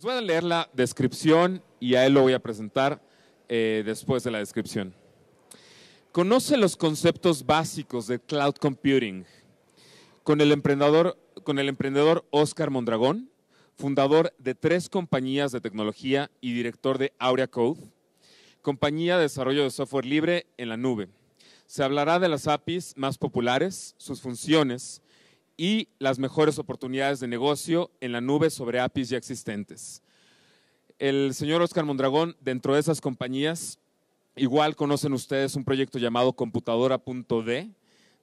Les voy a leer la descripción y a él lo voy a presentar eh, después de la descripción. Conoce los conceptos básicos de cloud computing con el emprendedor, con el emprendedor Oscar Mondragón, fundador de tres compañías de tecnología y director de Aurea Code, compañía de desarrollo de software libre en la nube. Se hablará de las APIs más populares, sus funciones, y las mejores oportunidades de negocio en la nube sobre APIs ya existentes. El señor Oscar Mondragón, dentro de esas compañías, igual conocen ustedes un proyecto llamado computadora.d,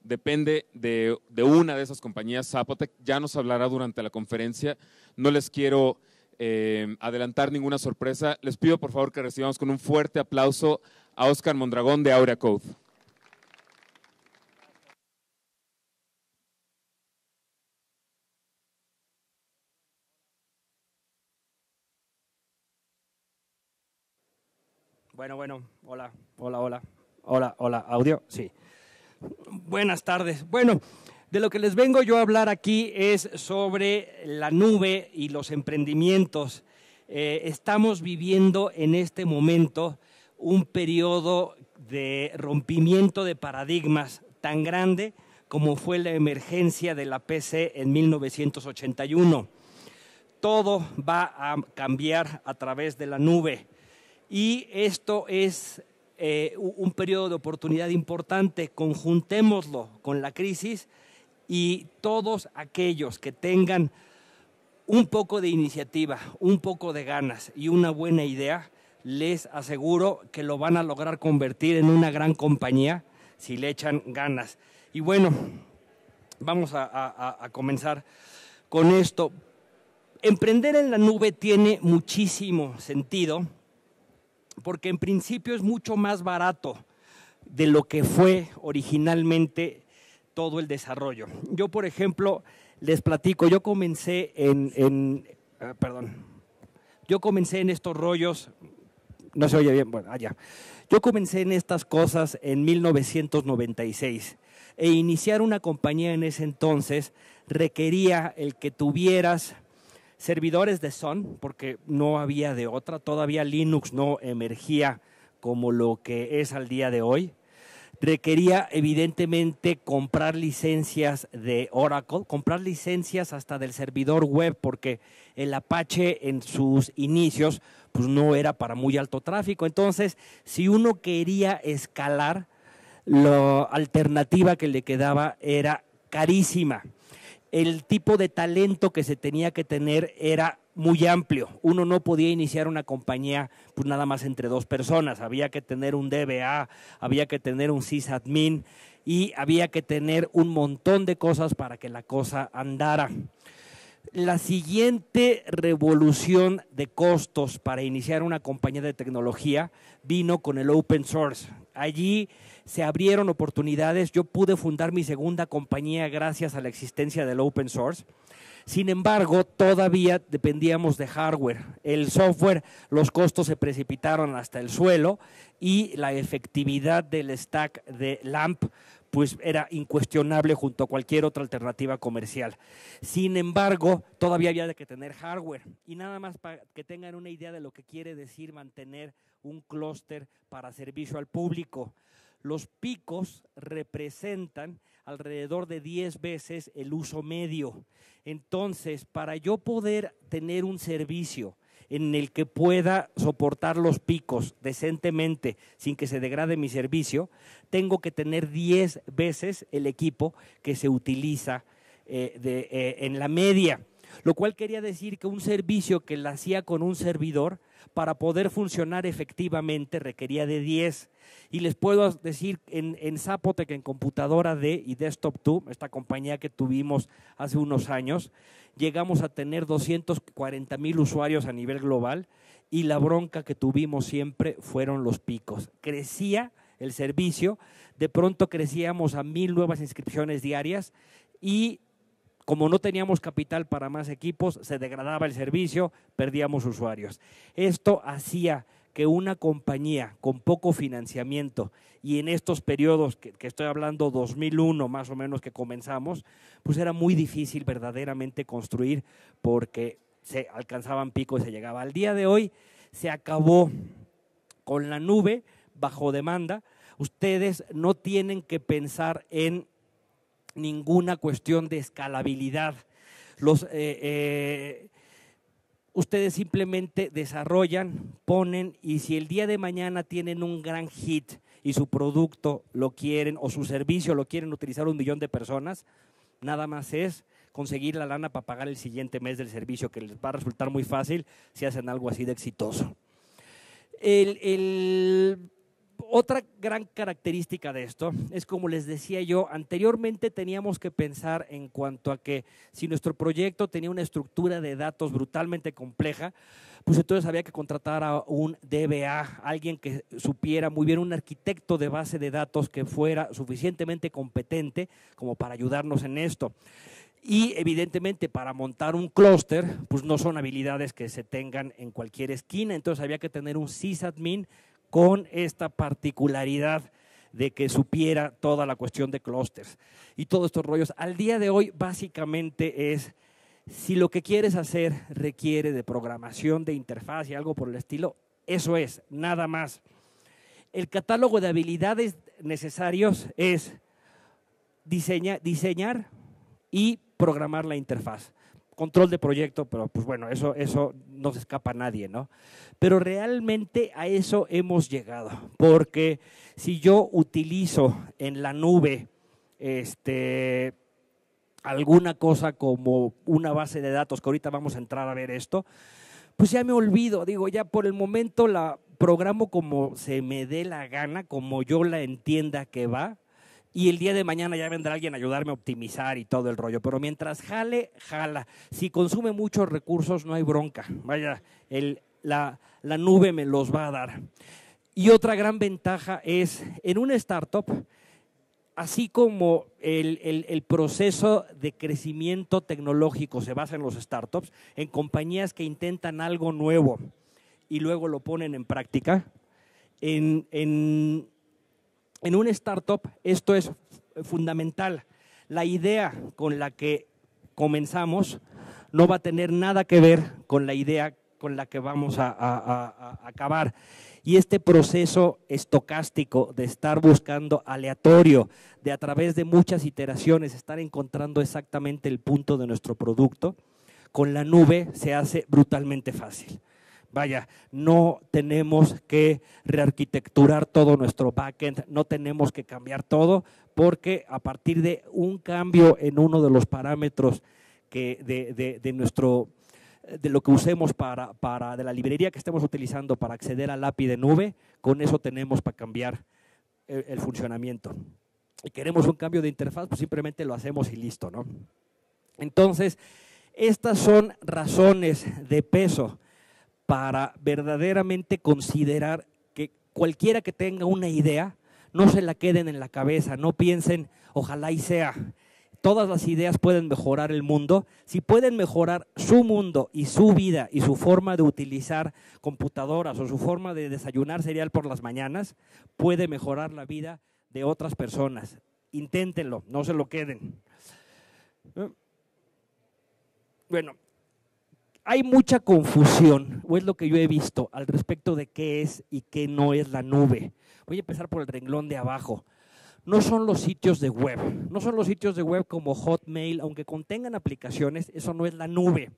depende de, una de esas compañías, Zapotec, ya nos hablará durante la conferencia, no les quiero eh, adelantar ninguna sorpresa, les pido por favor que recibamos con un fuerte aplauso a Oscar Mondragón de Aurea Code. Bueno, bueno, hola, hola, hola, hola, hola, audio, sí. Buenas tardes. Bueno, de lo que les vengo yo a hablar aquí es sobre la nube y los emprendimientos. Eh, estamos viviendo en este momento un periodo de rompimiento de paradigmas tan grande como fue la emergencia de la PC en 1981. Todo va a cambiar a través de la nube. Y esto es eh, un periodo de oportunidad importante, conjuntémoslo con la crisis y todos aquellos que tengan un poco de iniciativa, un poco de ganas y una buena idea, les aseguro que lo van a lograr convertir en una gran compañía si le echan ganas. Y bueno, vamos a comenzar con esto. Emprender en la nube tiene muchísimo sentido porque en principio es mucho más barato de lo que fue originalmente todo el desarrollo. Yo, por ejemplo, les platico, yo comencé en, ah, perdón, yo comencé en estos rollos, no se oye bien, bueno, allá. Yo comencé en estas cosas en 1996 e iniciar una compañía en ese entonces requería el que tuvieras servidores de Sun, porque no había de otra, todavía Linux no emergía como lo que es al día de hoy. Requería evidentemente comprar licencias de Oracle, comprar licencias hasta del servidor web, porque el Apache en sus inicios pues no era para muy alto tráfico. Entonces, si uno quería escalar, la alternativa que le quedaba era carísima el tipo de talento que se tenía que tener era muy amplio. Uno no podía iniciar una compañía pues, nada más entre dos personas. Había que tener un DBA, había que tener un sysadmin y había que tener un montón de cosas para que la cosa andara. La siguiente revolución de costos para iniciar una compañía de tecnología vino con el open source. Allí se abrieron oportunidades, yo pude fundar mi segunda compañía gracias a la existencia del open source. Sin embargo, todavía dependíamos de hardware. El software, los costos se precipitaron hasta el suelo y la efectividad del stack de LAMP pues era incuestionable junto a cualquier otra alternativa comercial. Sin embargo, todavía había que tener hardware. Y nada más para que tengan una idea de lo que quiere decir mantener un clúster para servicio al público. Los picos representan alrededor de 10 veces el uso medio. Entonces, para yo poder tener un servicio en el que pueda soportar los picos decentemente sin que se degrade mi servicio, tengo que tener 10 veces el equipo que se utiliza eh, eh, en la media. Lo cual quería decir que un servicio que la hacía con un servidor para poder funcionar efectivamente requería de 10. Y les puedo decir en, en Zapotec, en computadora D y Desktop 2, esta compañía que tuvimos hace unos años, llegamos a tener 240 mil usuarios a nivel global y la bronca que tuvimos siempre fueron los picos. Crecía el servicio, de pronto crecíamos a mil nuevas inscripciones diarias y como no teníamos capital para más equipos, se degradaba el servicio, perdíamos usuarios. Esto hacía que una compañía con poco financiamiento y en estos periodos que, estoy hablando 2001 más o menos que comenzamos, pues era muy difícil verdaderamente construir porque se alcanzaban picos y se llegaba. Al día de hoy se acabó con la nube bajo demanda. Ustedes no tienen que pensar en ninguna cuestión de escalabilidad. Los, eh, eh, ustedes simplemente desarrollan, ponen y si el día de mañana tienen un gran hit y su producto lo quieren o su servicio lo quieren utilizar un millón de personas, nada más es conseguir la lana para pagar el siguiente mes del servicio, que les va a resultar muy fácil si hacen algo así de exitoso. el otra gran característica de esto es, como les decía yo, anteriormente teníamos que pensar en cuanto a que si nuestro proyecto tenía una estructura de datos brutalmente compleja, pues entonces había que contratar a un DBA, alguien que supiera muy bien, un arquitecto de base de datos que fuera suficientemente competente como para ayudarnos en esto. Y evidentemente para montar un clúster, pues no son habilidades que se tengan en cualquier esquina, entonces había que tener un sysadmin con esta particularidad de que supiera toda la cuestión de clústeres y todos estos rollos. Al día de hoy básicamente es, si lo que quieres hacer requiere de programación, de interfaz y algo por el estilo, eso es, nada más. El catálogo de habilidades necesarios es diseñar y programar la interfaz control de proyecto, pero pues bueno, eso, eso no se escapa a nadie, ¿no? Pero realmente a eso hemos llegado, porque si yo utilizo en la nube este, alguna cosa como una base de datos, que ahorita vamos a entrar a ver esto, pues ya me olvido, digo, ya por el momento la programo como se me dé la gana, como yo la entienda que va, y el día de mañana ya vendrá alguien a ayudarme a optimizar y todo el rollo. Pero mientras jale, jala. Si consume muchos recursos, no hay bronca. Vaya, la, nube me los va a dar. Y otra gran ventaja es, en una startup, así como el, proceso de crecimiento tecnológico se basa en los startups, en compañías que intentan algo nuevo y luego lo ponen en práctica, en en un startup esto es fundamental. La idea con la que comenzamos no va a tener nada que ver con la idea con la que vamos a, a acabar. Y este proceso estocástico de estar buscando aleatorio, de a través de muchas iteraciones, estar encontrando exactamente el punto de nuestro producto, con la nube se hace brutalmente fácil. Vaya, no tenemos que rearquitecturar todo nuestro backend, no tenemos que cambiar todo, porque a partir de un cambio en uno de los parámetros de, nuestro de lo que usemos para, de la librería que estemos utilizando para acceder al API de nube, con eso tenemos para cambiar el, funcionamiento. Y queremos un cambio de interfaz, pues simplemente lo hacemos y listo, ¿no? Entonces, estas son razones de peso para verdaderamente considerar que cualquiera que tenga una idea, no se la queden en la cabeza, no piensen, ojalá y sea. Todas las ideas pueden mejorar el mundo. Si pueden mejorar su mundo y su vida y su forma de utilizar computadoras o su forma de desayunar cereal por las mañanas, puede mejorar la vida de otras personas. Inténtenlo, no se lo queden. Bueno, hay mucha confusión, o es lo que yo he visto, al respecto de qué es y qué no es la nube. Voy a empezar por el renglón de abajo. No son los sitios de web, no son los sitios de web como Hotmail, aunque contengan aplicaciones, eso no es la nube.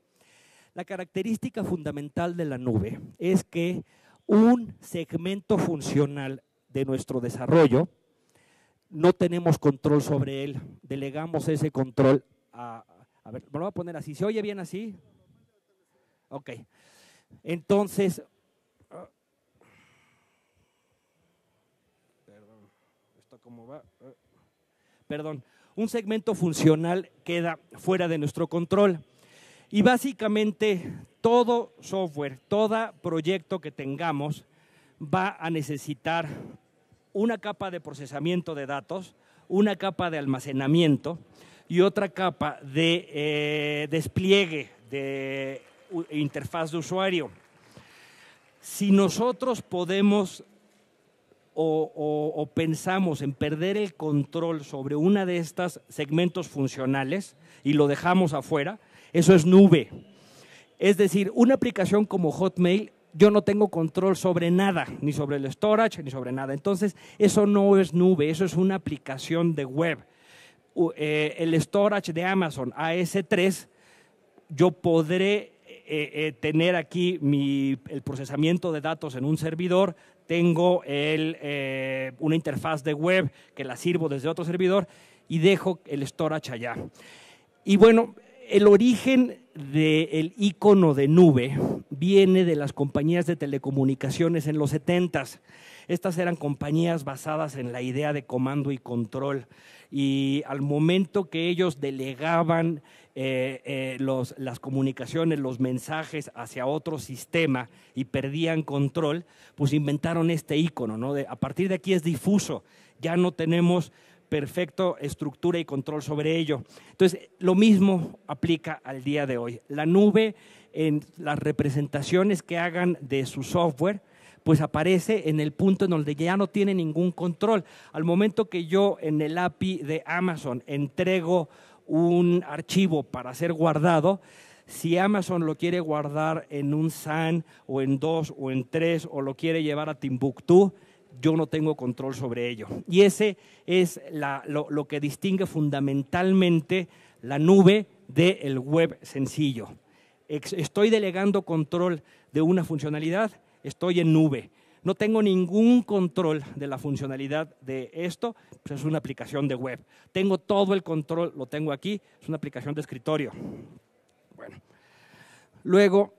La característica fundamental de la nube es que un segmento funcional de nuestro desarrollo, no tenemos control sobre él, delegamos ese control a... A ver, me lo voy a poner así, ¿se oye bien así? Ok. Entonces, perdón, ¿esto cómo va? Perdón, un segmento funcional queda fuera de nuestro control. Y básicamente todo software, todo proyecto que tengamos va a necesitar una capa de procesamiento de datos, una capa de almacenamiento y otra capa de eh, despliegue de interfaz de usuario. Si nosotros podemos o, pensamos en perder el control sobre una de estas segmentos funcionales y lo dejamos afuera, eso es nube. Es decir, una aplicación como Hotmail, yo no tengo control sobre nada, ni sobre el storage, ni sobre nada. Entonces, eso no es nube, eso es una aplicación de web. Eh, el storage de Amazon AS3, yo podré eh, eh, tener aquí el procesamiento de datos en un servidor, tengo eh, una interfaz de web que la sirvo desde otro servidor y dejo el storage allá. Y bueno, el origen del ícono icono de nube viene de las compañías de telecomunicaciones en los 70 Estas eran compañías basadas en la idea de comando y control. Y al momento que ellos delegaban eh, eh, las comunicaciones, los mensajes hacia otro sistema y perdían control, pues inventaron este icono, ¿no? a partir de aquí es difuso, ya no tenemos perfecto estructura y control sobre ello. Entonces, lo mismo aplica al día de hoy. La nube, en las representaciones que hagan de su software, pues aparece en el punto en donde ya no tiene ningún control. Al momento que yo en el API de Amazon entrego un archivo para ser guardado, si Amazon lo quiere guardar en un SAN o en dos o en tres o lo quiere llevar a Timbuktu, yo no tengo control sobre ello. Y ese es lo, que distingue fundamentalmente la nube del web sencillo. Estoy delegando control de una funcionalidad, estoy en nube no tengo ningún control de la funcionalidad de esto, pues es una aplicación de web. Tengo todo el control, lo tengo aquí, es una aplicación de escritorio. Bueno, luego,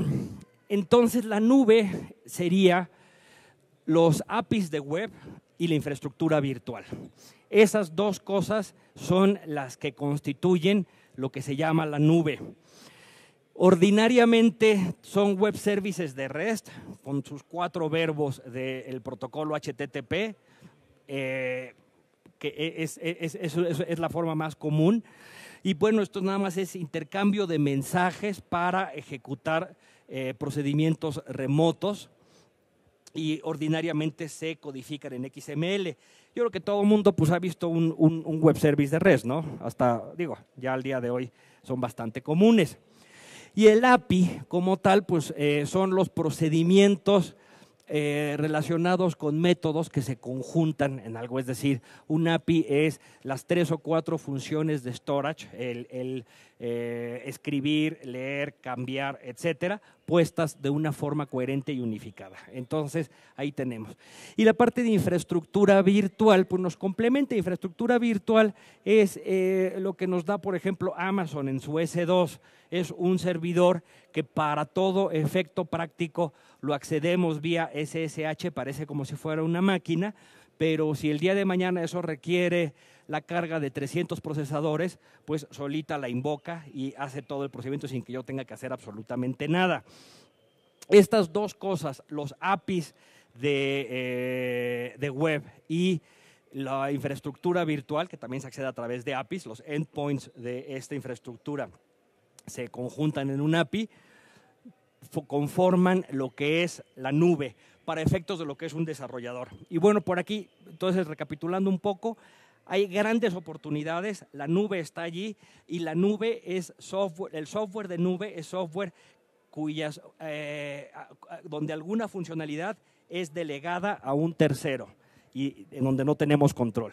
entonces la nube sería los APIs de web y la infraestructura virtual. Esas dos cosas son las que constituyen lo que se llama la nube. Ordinariamente son web services de REST con sus cuatro verbos del protocolo HTTP, eh, que es, la forma más común. Y bueno, esto nada más es intercambio de mensajes para ejecutar eh, procedimientos remotos y ordinariamente se codifican en XML. Yo creo que todo el mundo pues, ha visto un, un web service de REST, ¿no? Hasta, digo, ya al día de hoy son bastante comunes. Y el API como tal, pues eh, son los procedimientos eh, relacionados con métodos que se conjuntan en algo. Es decir, un API es las tres o cuatro funciones de storage, el, eh, escribir, leer, cambiar, etcétera, puestas de una forma coherente y unificada. Entonces, ahí tenemos. Y la parte de infraestructura virtual, pues nos complementa. Infraestructura virtual es eh, lo que nos da, por ejemplo, Amazon en su S2. Es un servidor que para todo efecto práctico lo accedemos vía SSH, parece como si fuera una máquina, pero si el día de mañana eso requiere la carga de 300 procesadores, pues solita la invoca y hace todo el procedimiento sin que yo tenga que hacer absolutamente nada. Estas dos cosas, los APIs eh, de, web y la infraestructura virtual, que también se accede a través de APIs, los endpoints de esta infraestructura se conjuntan en un API, conforman lo que es la nube para efectos de lo que es un desarrollador. Y bueno, por aquí, entonces recapitulando un poco, hay grandes oportunidades, la nube está allí y la nube es software, el software de nube es software cuyas, eh, donde alguna funcionalidad es delegada a un tercero y en donde no tenemos control.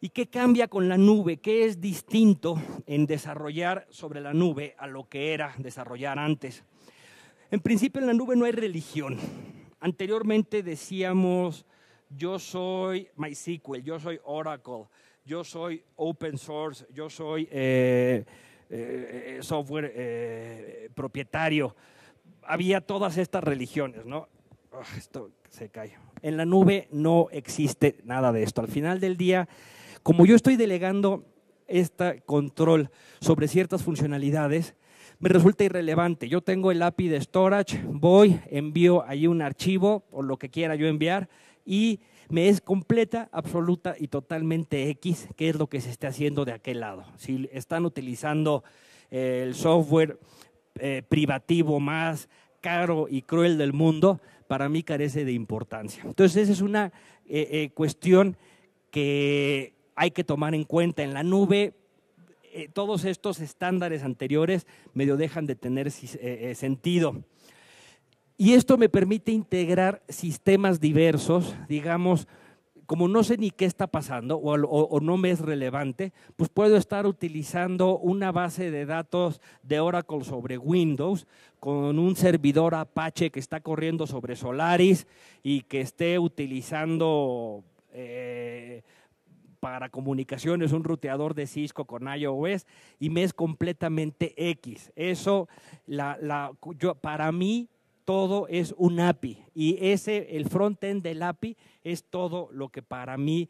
¿Y qué cambia con la nube? ¿Qué es distinto en desarrollar sobre la nube a lo que era desarrollar antes? En principio en la nube no hay religión. Anteriormente decíamos yo soy MySQL, yo soy Oracle, yo soy open source, yo soy eh, eh, eh, software propietario. Había todas estas religiones, ¿no? Ah, esto se cae. En la nube no existe nada de esto. Al final del día, como yo estoy delegando este control sobre ciertas funcionalidades, me resulta irrelevante. Yo tengo el API de storage, voy, envío ahí un archivo o lo que quiera yo enviar, y me es completa, absoluta y totalmente X, qué es lo que se está haciendo de aquel lado. Si están utilizando eh, el software eh, privativo más caro y cruel del mundo, para mí carece de importancia. Entonces, esa es una eh, cuestión que hay que tomar en cuenta en la nube. todos estos estándares anteriores medio dejan de tener sentido. Y esto me permite integrar sistemas diversos, digamos, como no sé ni qué está pasando o, no me es relevante, pues puedo estar utilizando una base de datos de Oracle sobre Windows con un servidor Apache que está corriendo sobre Solaris y que esté utilizando eh, para comunicaciones un ruteador de Cisco con iOS y me es completamente X. Eso, la, yo, para mí, todo es un API y ese, el frontend del API es todo lo que para mí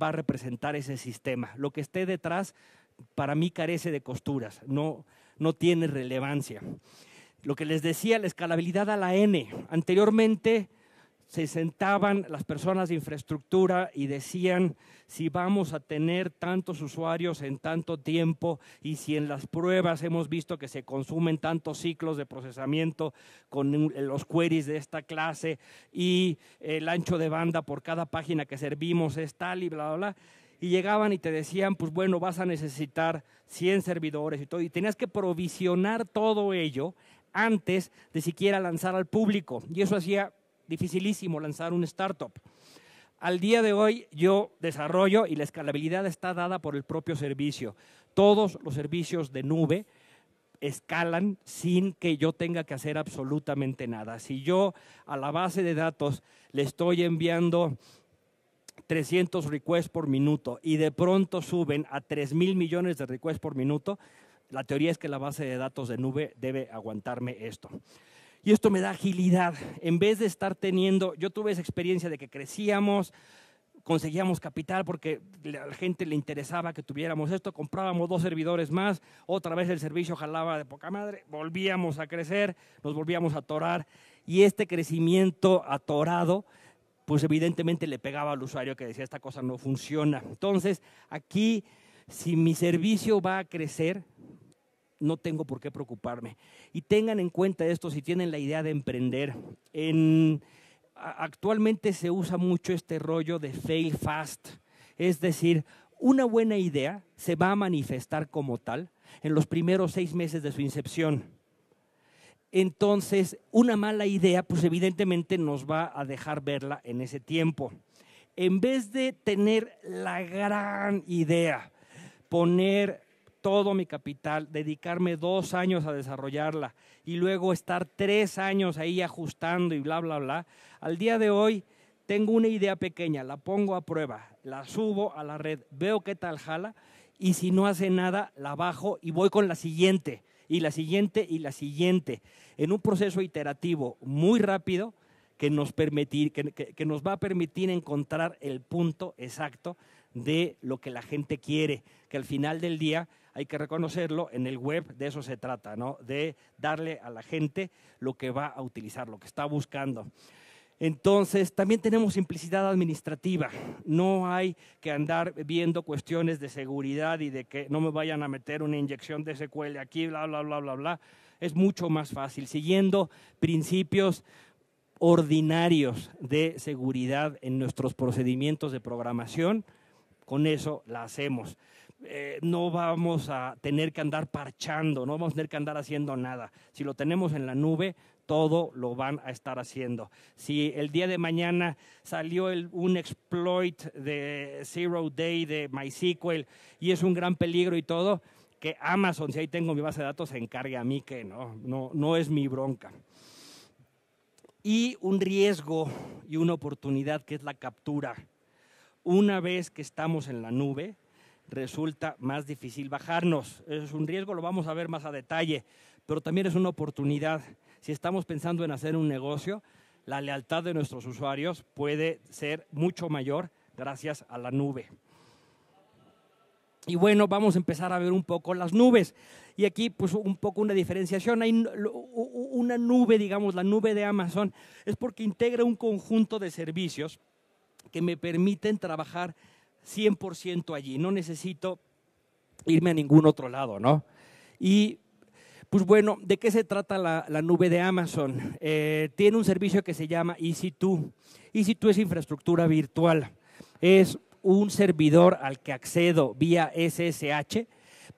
va a representar ese sistema. Lo que esté detrás para mí carece de costuras, no, no tiene relevancia. Lo que les decía, la escalabilidad a la N. Anteriormente se sentaban las personas de infraestructura y decían si vamos a tener tantos usuarios en tanto tiempo y si en las pruebas hemos visto que se consumen tantos ciclos de procesamiento con los queries de esta clase y el ancho de banda por cada página que servimos es tal y bla, bla, bla. Y llegaban y te decían, pues bueno, vas a necesitar 100 servidores y todo. Y tenías que provisionar todo ello antes de siquiera lanzar al público. Y eso hacía dificilísimo lanzar un startup. Al día de hoy yo desarrollo y la escalabilidad está dada por el propio servicio. Todos los servicios de nube escalan sin que yo tenga que hacer absolutamente nada. Si yo a la base de datos le estoy enviando 300 requests por minuto y de pronto suben a 3 mil millones de requests por minuto, la teoría es que la base de datos de nube debe aguantarme esto. Y esto me da agilidad. En vez de estar teniendo, yo tuve esa experiencia de que crecíamos, conseguíamos capital porque a la gente le interesaba que tuviéramos esto, comprábamos dos servidores más, otra vez el servicio jalaba de poca madre, volvíamos a crecer, nos volvíamos a atorar y este crecimiento atorado pues evidentemente le pegaba al usuario que decía esta cosa no funciona. Entonces, aquí si mi servicio va a crecer, no tengo por qué preocuparme. Y tengan en cuenta esto si tienen la idea de emprender. actualmente se usa mucho este rollo de fail fast, es decir, una buena idea se va a manifestar como tal en los primeros seis meses de su incepción. Entonces, una mala idea, pues evidentemente nos va a dejar verla en ese tiempo. En vez de tener la gran idea, poner todo mi capital, dedicarme dos años a desarrollarla y luego estar tres años ahí ajustando y bla, bla, bla. Al día de hoy tengo una idea pequeña, la pongo a prueba, la subo a la red, veo qué tal jala y si no hace nada, la bajo y voy con la siguiente y la siguiente y la siguiente, en un proceso iterativo muy rápido que nos, permitir, que nos va a permitir encontrar el punto exacto de lo que la gente quiere, que al final del día hay que reconocerlo, en el web de eso se trata, De darle a la gente lo que va a utilizar, lo que está buscando. Entonces, también tenemos simplicidad administrativa. No hay que andar viendo cuestiones de seguridad y de que no me vayan a meter una inyección de SQL aquí, bla, bla, bla, bla, bla. Es mucho más fácil, siguiendo principios ordinarios de seguridad en nuestros procedimientos de programación con eso la hacemos. Eh, no vamos a tener que andar parchando, no vamos a tener que andar haciendo nada. Si lo tenemos en la nube, todo lo van a estar haciendo. Si el día de mañana salió un exploit de Zero Day de MySQL y es un gran peligro y todo, que Amazon, si ahí tengo mi base de datos, se encargue a mí que no, no, no es mi bronca. Y un riesgo y una oportunidad que es la captura una vez que estamos en la nube, resulta más difícil bajarnos. es un riesgo, lo vamos a ver más a detalle, pero también es una oportunidad. Si estamos pensando en hacer un negocio, la lealtad de nuestros usuarios puede ser mucho mayor gracias a la nube. Y bueno, vamos a empezar a ver un poco las nubes. Y aquí, pues, un poco una diferenciación. Hay una nube, digamos, la nube de Amazon, es porque integra un conjunto de servicios que me permiten trabajar 100% allí. No necesito irme a ningún otro lado, ¿no? Y pues bueno, ¿de qué se trata la, nube de Amazon? Eh, tiene un servicio que se llama EC2. EC2 es infraestructura virtual. Es un servidor al que accedo vía SSH.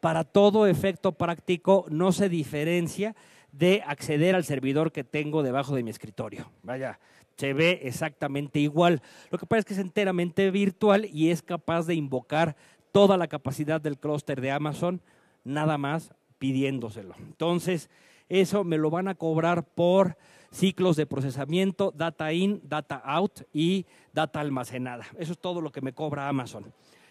Para todo efecto práctico no se diferencia de acceder al servidor que tengo debajo de mi escritorio. Vaya, se ve exactamente igual. Lo que pasa es que es enteramente virtual y es capaz de invocar toda la capacidad del clúster de Amazon, nada más pidiéndoselo. Entonces, eso me lo van a cobrar por ciclos de procesamiento, data in, data out y data almacenada. Eso es todo lo que me cobra Amazon.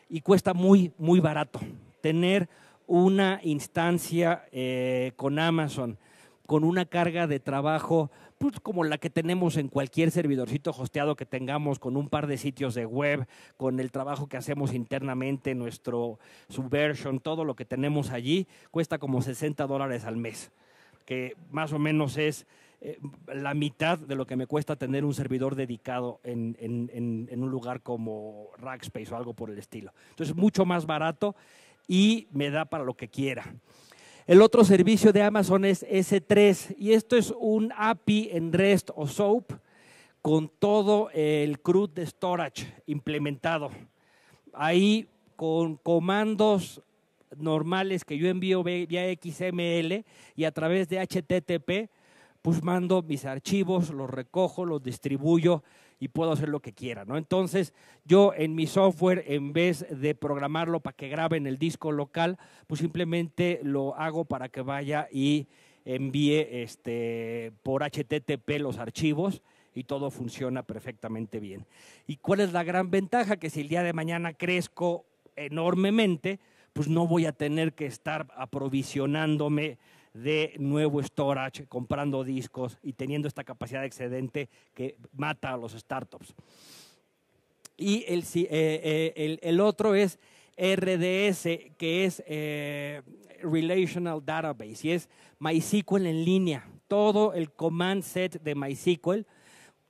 Y cuesta muy, muy barato tener una instancia eh, con Amazon, con una carga de trabajo pues, como la que tenemos en cualquier servidorcito hosteado que tengamos, con un par de sitios de web, con el trabajo que hacemos internamente, nuestro subversion, todo lo que tenemos allí, cuesta como 60 dólares al mes, que más o menos es eh, la mitad de lo que me cuesta tener un servidor dedicado en, un lugar como Rackspace o algo por el estilo. Entonces, es mucho más barato y me da para lo que quiera. El otro servicio de Amazon es S3 y esto es un API en REST o SOAP con todo el CRUD de storage implementado. Ahí con comandos normales que yo envío vía XML y a través de HTTP, pues mando mis archivos, los recojo, los distribuyo y puedo hacer lo que quiera, ¿no? Entonces, yo en mi software, en vez de programarlo para que grabe en el disco local, pues simplemente lo hago para que vaya y envíe este, por HTTP los archivos y todo funciona perfectamente bien. ¿Y cuál es la gran ventaja? Que si el día de mañana crezco enormemente, pues no voy a tener que estar aprovisionándome de nuevo storage, comprando discos y teniendo esta capacidad excedente que mata a los startups. Y el, eh, eh, otro es RDS, que es eh, Relational Database, y es MySQL en línea. Todo el command set de MySQL,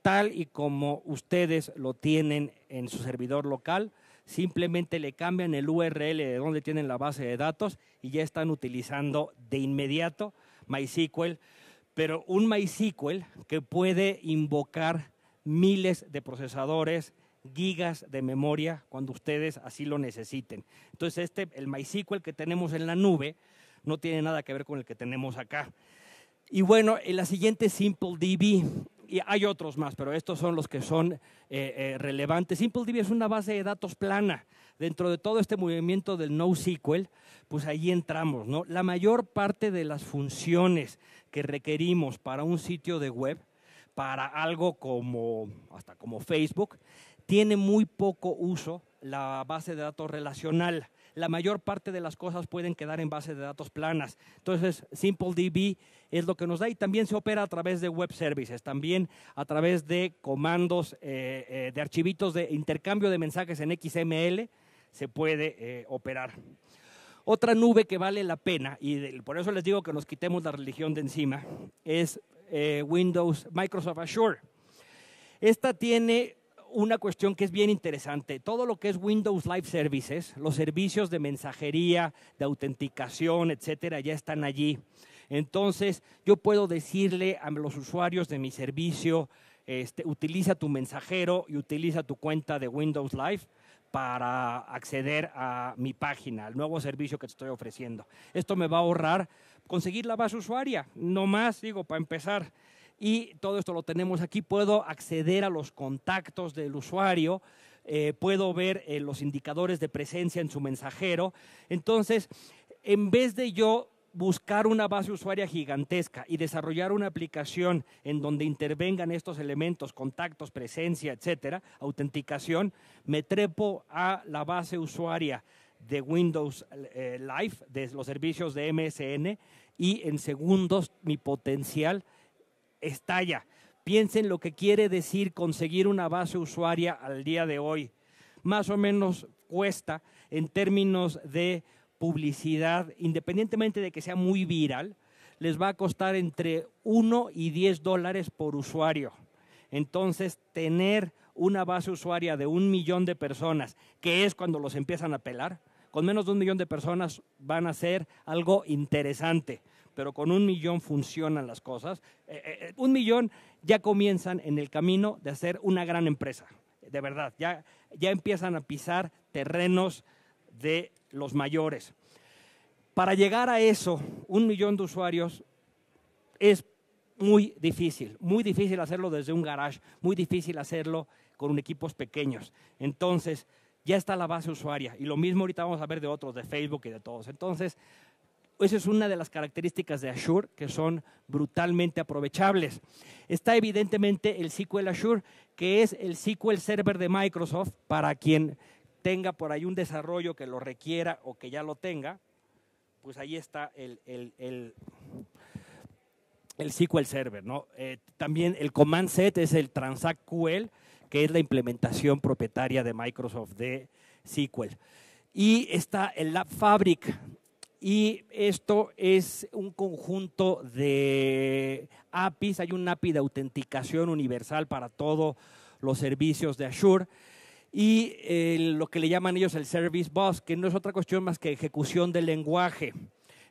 tal y como ustedes lo tienen en su servidor local, simplemente le cambian el URL de donde tienen la base de datos y ya están utilizando de inmediato MySQL, pero un MySQL que puede invocar miles de procesadores, gigas de memoria cuando ustedes así lo necesiten. Entonces, este, el MySQL que tenemos en la nube no tiene nada que ver con el que tenemos acá. Y bueno, en la siguiente SimpleDB y hay otros más, pero estos son los que son eh, eh, relevantes. SimpleDB es una base de datos plana. Dentro de todo este movimiento del NoSQL, pues ahí entramos, La mayor parte de las funciones que requerimos para un sitio de web, para algo como, hasta como Facebook, tiene muy poco uso la base de datos relacional la mayor parte de las cosas pueden quedar en bases de datos planas. Entonces, SimpleDB es lo que nos da y también se opera a través de web services, también a través de comandos, eh, eh, de archivitos de intercambio de mensajes en XML, se puede eh, operar. Otra nube que vale la pena, y por eso les digo que nos quitemos la religión de encima, es Windows Microsoft Azure. Esta tiene una cuestión que es bien interesante. Todo lo que es Windows Live Services, los servicios de mensajería, de autenticación, etcétera, ya están allí. Entonces, yo puedo decirle a los usuarios de mi servicio, este, utiliza tu mensajero y utiliza tu cuenta de Windows Live para acceder a mi página, al nuevo servicio que te estoy ofreciendo. Esto me va a ahorrar conseguir la base usuaria, no más, digo, para empezar y todo esto lo tenemos aquí. Puedo acceder a los contactos del usuario, eh, puedo ver eh, los indicadores de presencia en su mensajero. Entonces, en vez de yo buscar una base usuaria gigantesca y desarrollar una aplicación en donde intervengan estos elementos, contactos, presencia, etcétera, autenticación, me trepo a la base usuaria de Windows eh, Live, de los servicios de MSN, y en segundos mi potencial estalla. Piensen lo que quiere decir conseguir una base usuaria al día de hoy. Más o menos cuesta en términos de publicidad, independientemente de que sea muy viral, les va a costar entre 1 y 10 dólares por usuario. Entonces, tener una base usuaria de un millón de personas, que es cuando los empiezan a pelar, con menos de un millón de personas van a ser algo interesante pero con un millón funcionan las cosas. Eh, eh, eh, un millón ya comienzan en el camino de hacer una gran empresa, de verdad, ya, ya empiezan a pisar terrenos de los mayores. Para llegar a eso, un millón de usuarios es muy difícil, muy difícil hacerlo desde un garage, muy difícil hacerlo con equipos pequeños. Entonces, ya está la base usuaria y lo mismo ahorita vamos a ver de otros, de Facebook y de todos. Entonces, esa es una de las características de Azure que son brutalmente aprovechables. Está evidentemente el SQL Azure, que es el SQL Server de Microsoft para quien tenga por ahí un desarrollo que lo requiera o que ya lo tenga, pues ahí está el, el, el, SQL Server. ¿no? Eh, también el Command Set es el TransactQL, que es la implementación propietaria de Microsoft de SQL. Y está el Lab Fabric, y esto es un conjunto de APIs. Hay un API de autenticación universal para todos los servicios de Azure. Y eh, lo que le llaman ellos el Service Bus, que no es otra cuestión más que ejecución del lenguaje.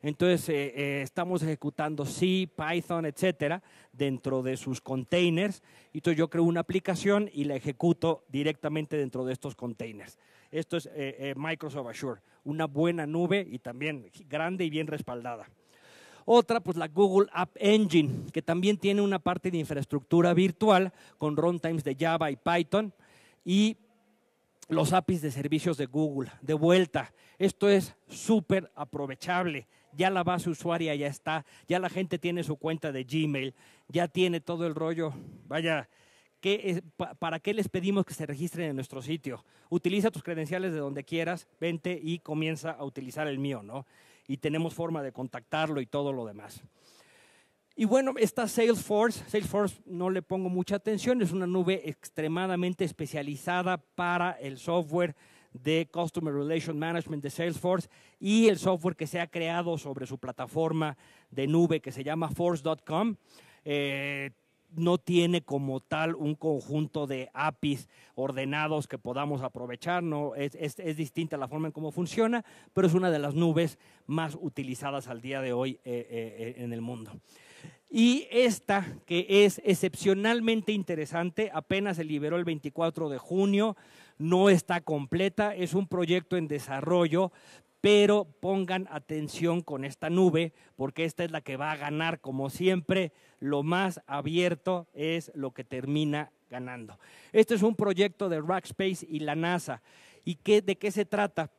Entonces, eh, eh, estamos ejecutando C, Python, etcétera, dentro de sus containers. Entonces, yo creo una aplicación y la ejecuto directamente dentro de estos containers. Esto es eh, eh, Microsoft Azure, una buena nube y también grande y bien respaldada. Otra, pues la Google App Engine, que también tiene una parte de infraestructura virtual con runtimes de Java y Python y los APIs de servicios de Google. De vuelta, esto es súper aprovechable. Ya la base usuaria ya está, ya la gente tiene su cuenta de Gmail, ya tiene todo el rollo. Vaya, ¿Para qué les pedimos que se registren en nuestro sitio? Utiliza tus credenciales de donde quieras, vente y comienza a utilizar el mío, ¿no? Y tenemos forma de contactarlo y todo lo demás. Y bueno, está Salesforce, Salesforce no le pongo mucha atención, es una nube extremadamente especializada para el software de Customer Relation Management de Salesforce y el software que se ha creado sobre su plataforma de nube que se llama force.com no tiene como tal un conjunto de APIs ordenados que podamos aprovechar, no, es, distinta la forma en cómo funciona, pero es una de las nubes más utilizadas al día de hoy eh, eh, eh, en el mundo. Y esta, que es excepcionalmente interesante, apenas se liberó el 24 de junio, no está completa, es un proyecto en desarrollo, pero pongan atención con esta nube, porque esta es la que va a ganar, como siempre, lo más abierto es lo que termina ganando. Este es un proyecto de Rackspace y la NASA. ¿Y de qué se trata?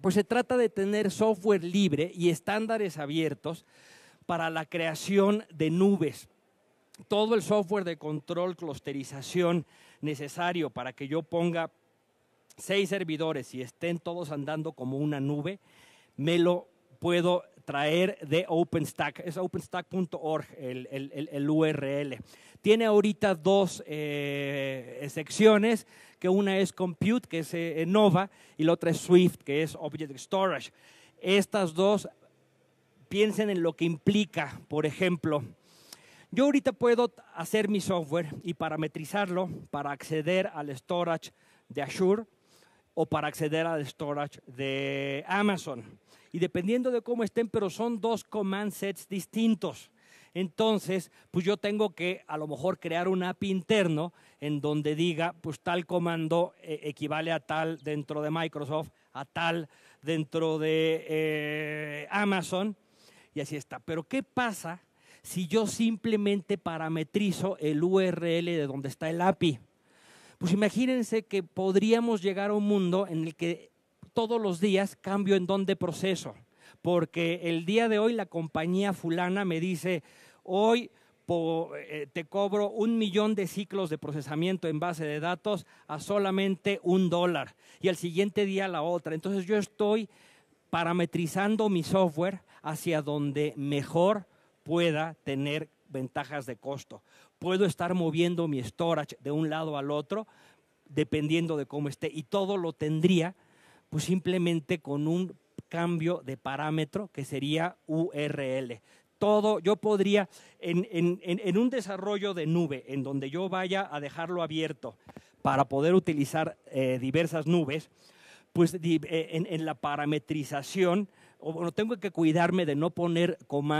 Pues se trata de tener software libre y estándares abiertos para la creación de nubes. Todo el software de control, clusterización necesario para que yo ponga seis servidores y estén todos andando como una nube, me lo puedo traer de OpenStack. Es openstack.org el, el, el, URL. Tiene ahorita dos eh, secciones, que una es Compute, que es eh, Nova, y la otra es Swift, que es Object Storage. Estas dos piensen en lo que implica, por ejemplo. Yo ahorita puedo hacer mi software y parametrizarlo para acceder al storage de Azure o para acceder al storage de Amazon. Y dependiendo de cómo estén, pero son dos command sets distintos. Entonces, pues yo tengo que a lo mejor crear un API interno en donde diga, pues tal comando eh, equivale a tal dentro de Microsoft, a tal dentro de eh, Amazon así está. Pero ¿qué pasa si yo simplemente parametrizo el URL de donde está el API? Pues imagínense que podríamos llegar a un mundo en el que todos los días cambio en dónde proceso, porque el día de hoy la compañía fulana me dice, hoy eh, te cobro un millón de ciclos de procesamiento en base de datos a solamente un dólar y al siguiente día la otra. Entonces yo estoy parametrizando mi software hacia donde mejor pueda tener ventajas de costo. Puedo estar moviendo mi storage de un lado al otro dependiendo de cómo esté y todo lo tendría pues simplemente con un cambio de parámetro que sería URL. Todo, yo podría, en, un desarrollo de nube, en donde yo vaya a dejarlo abierto para poder utilizar eh, diversas nubes, pues eh, en, la parametrización, tengo que cuidarme de no poner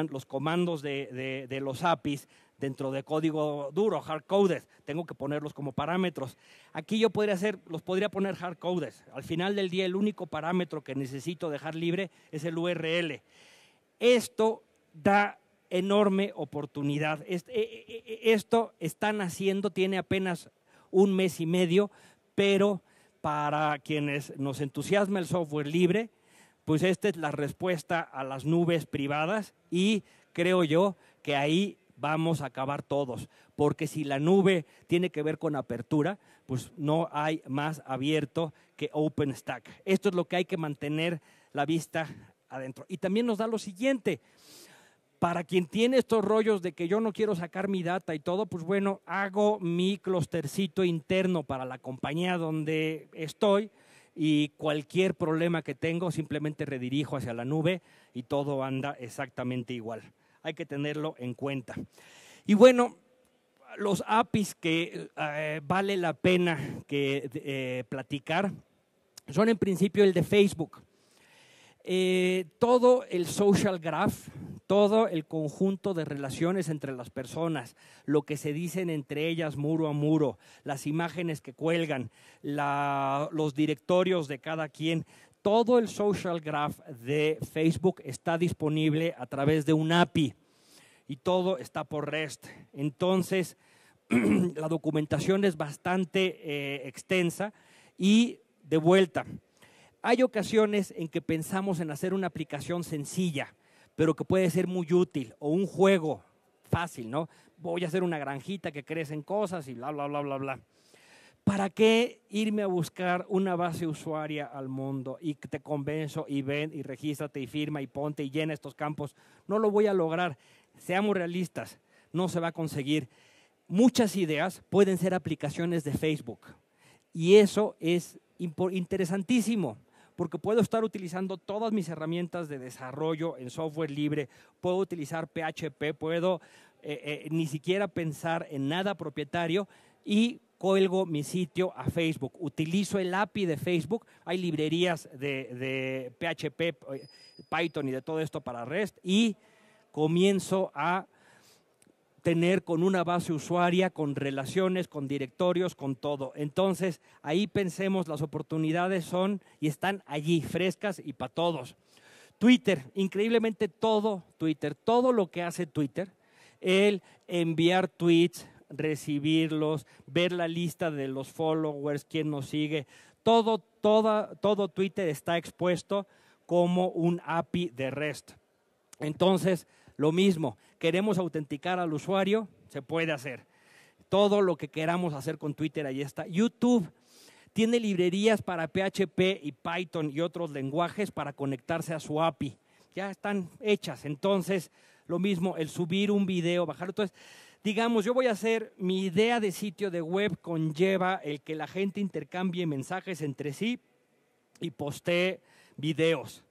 los comandos de, los APIs dentro de código duro, hardcoded. Tengo que ponerlos como parámetros. Aquí yo podría hacer, los podría poner hardcoded. Al final del día, el único parámetro que necesito dejar libre es el URL. Esto da enorme oportunidad. Eh, eh, esto están haciendo, tiene apenas un mes y medio, pero para quienes nos entusiasma el software libre, pues esta es la respuesta a las nubes privadas y creo yo que ahí vamos a acabar todos, porque si la nube tiene que ver con apertura, pues no hay más abierto que OpenStack. Esto es lo que hay que mantener la vista adentro. Y también nos da lo siguiente, para quien tiene estos rollos de que yo no quiero sacar mi data y todo, pues bueno, hago mi clustercito interno para la compañía donde estoy y cualquier problema que tengo simplemente redirijo hacia la nube y todo anda exactamente igual. Hay que tenerlo en cuenta. Y bueno, los APIs que eh, vale la pena que, eh, platicar son en principio el de Facebook. Eh, todo el social graph, todo el conjunto de relaciones entre las personas, lo que se dicen entre ellas muro a muro, las imágenes que cuelgan, los directorios de cada quien. Todo el social graph de Facebook está disponible a través de un API y todo está por REST. Entonces, la documentación es bastante eh, extensa y de vuelta. Hay ocasiones en que pensamos en hacer una aplicación sencilla pero que puede ser muy útil, o un juego fácil, ¿no? Voy a hacer una granjita que crecen cosas y bla, bla, bla, bla, bla. ¿Para qué irme a buscar una base usuaria al mundo y te convenzo y ven y regístrate y firma y ponte y llena estos campos? No lo voy a lograr. Seamos realistas, no se va a conseguir. Muchas ideas pueden ser aplicaciones de Facebook y eso es interesantísimo porque puedo estar utilizando todas mis herramientas de desarrollo en software libre, puedo utilizar PHP, puedo eh, eh, ni siquiera pensar en nada propietario y colgo mi sitio a Facebook. Utilizo el API de Facebook. Hay librerías de PHP, eh, Python y de todo esto para REST. Y comienzo a tener con una base usuaria, con relaciones, con directorios, con todo. Entonces, ahí pensemos, las oportunidades son y están allí, frescas y para todos. Twitter, increíblemente todo Twitter, todo lo que hace Twitter, el enviar tweets, recibirlos, ver la lista de los followers, quién nos sigue, todo, toda, todo Twitter está expuesto como un API de REST. Entonces, lo mismo, queremos autenticar al usuario, se puede hacer. Todo lo que queramos hacer con Twitter, ahí está. YouTube tiene librerías para PHP y Python y otros lenguajes para conectarse a su API. Ya están hechas. Entonces, lo mismo, el subir un video, bajarlo. Entonces, digamos, yo voy a hacer mi idea de sitio de web conlleva el que la gente intercambie mensajes entre sí y postee videos.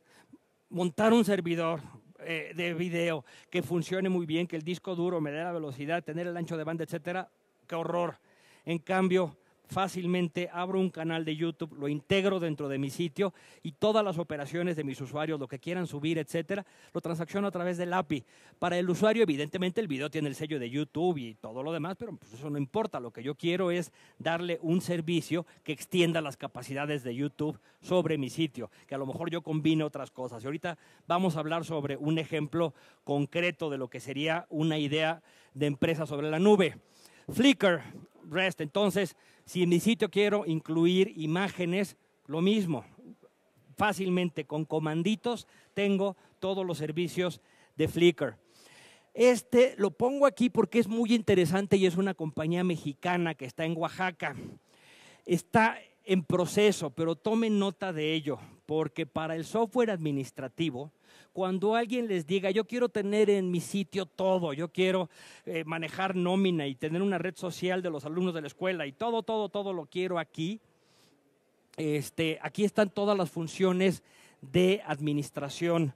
Montar un servidor, eh, de video, que funcione muy bien, que el disco duro me dé la velocidad, tener el ancho de banda, etcétera, qué horror. En cambio, fácilmente abro un canal de YouTube, lo integro dentro de mi sitio y todas las operaciones de mis usuarios, lo que quieran subir, etcétera, lo transacciono a través del API. Para el usuario, evidentemente, el video tiene el sello de YouTube y todo lo demás, pero pues, eso no importa. Lo que yo quiero es darle un servicio que extienda las capacidades de YouTube sobre mi sitio, que a lo mejor yo combine otras cosas. Y ahorita vamos a hablar sobre un ejemplo concreto de lo que sería una idea de empresa sobre la nube. Flickr, REST, entonces, si en mi sitio quiero incluir imágenes, lo mismo. Fácilmente con comanditos tengo todos los servicios de Flickr. Este lo pongo aquí porque es muy interesante y es una compañía mexicana que está en Oaxaca. Está en proceso, pero tomen nota de ello, porque para el software administrativo, cuando alguien les diga, yo quiero tener en mi sitio todo, yo quiero eh, manejar nómina y tener una red social de los alumnos de la escuela y todo, todo, todo lo quiero aquí, este, aquí están todas las funciones de administración.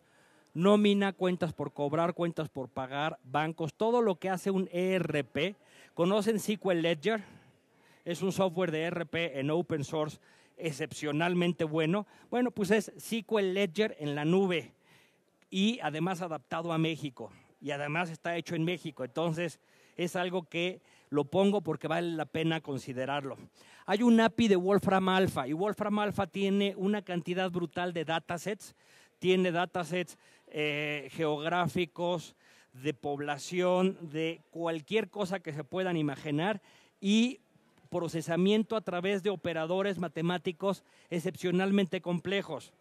Nómina, cuentas por cobrar, cuentas por pagar, bancos, todo lo que hace un ERP. ¿Conocen SQL Ledger? Es un software de ERP en open source excepcionalmente bueno. Bueno, pues es SQL Ledger en la nube y además adaptado a México. Y además está hecho en México. Entonces es algo que lo pongo porque vale la pena considerarlo. Hay un API de Wolfram Alpha y Wolfram Alpha tiene una cantidad brutal de datasets. Tiene datasets eh, geográficos, de población, de cualquier cosa que se puedan imaginar y procesamiento a través de operadores matemáticos excepcionalmente complejos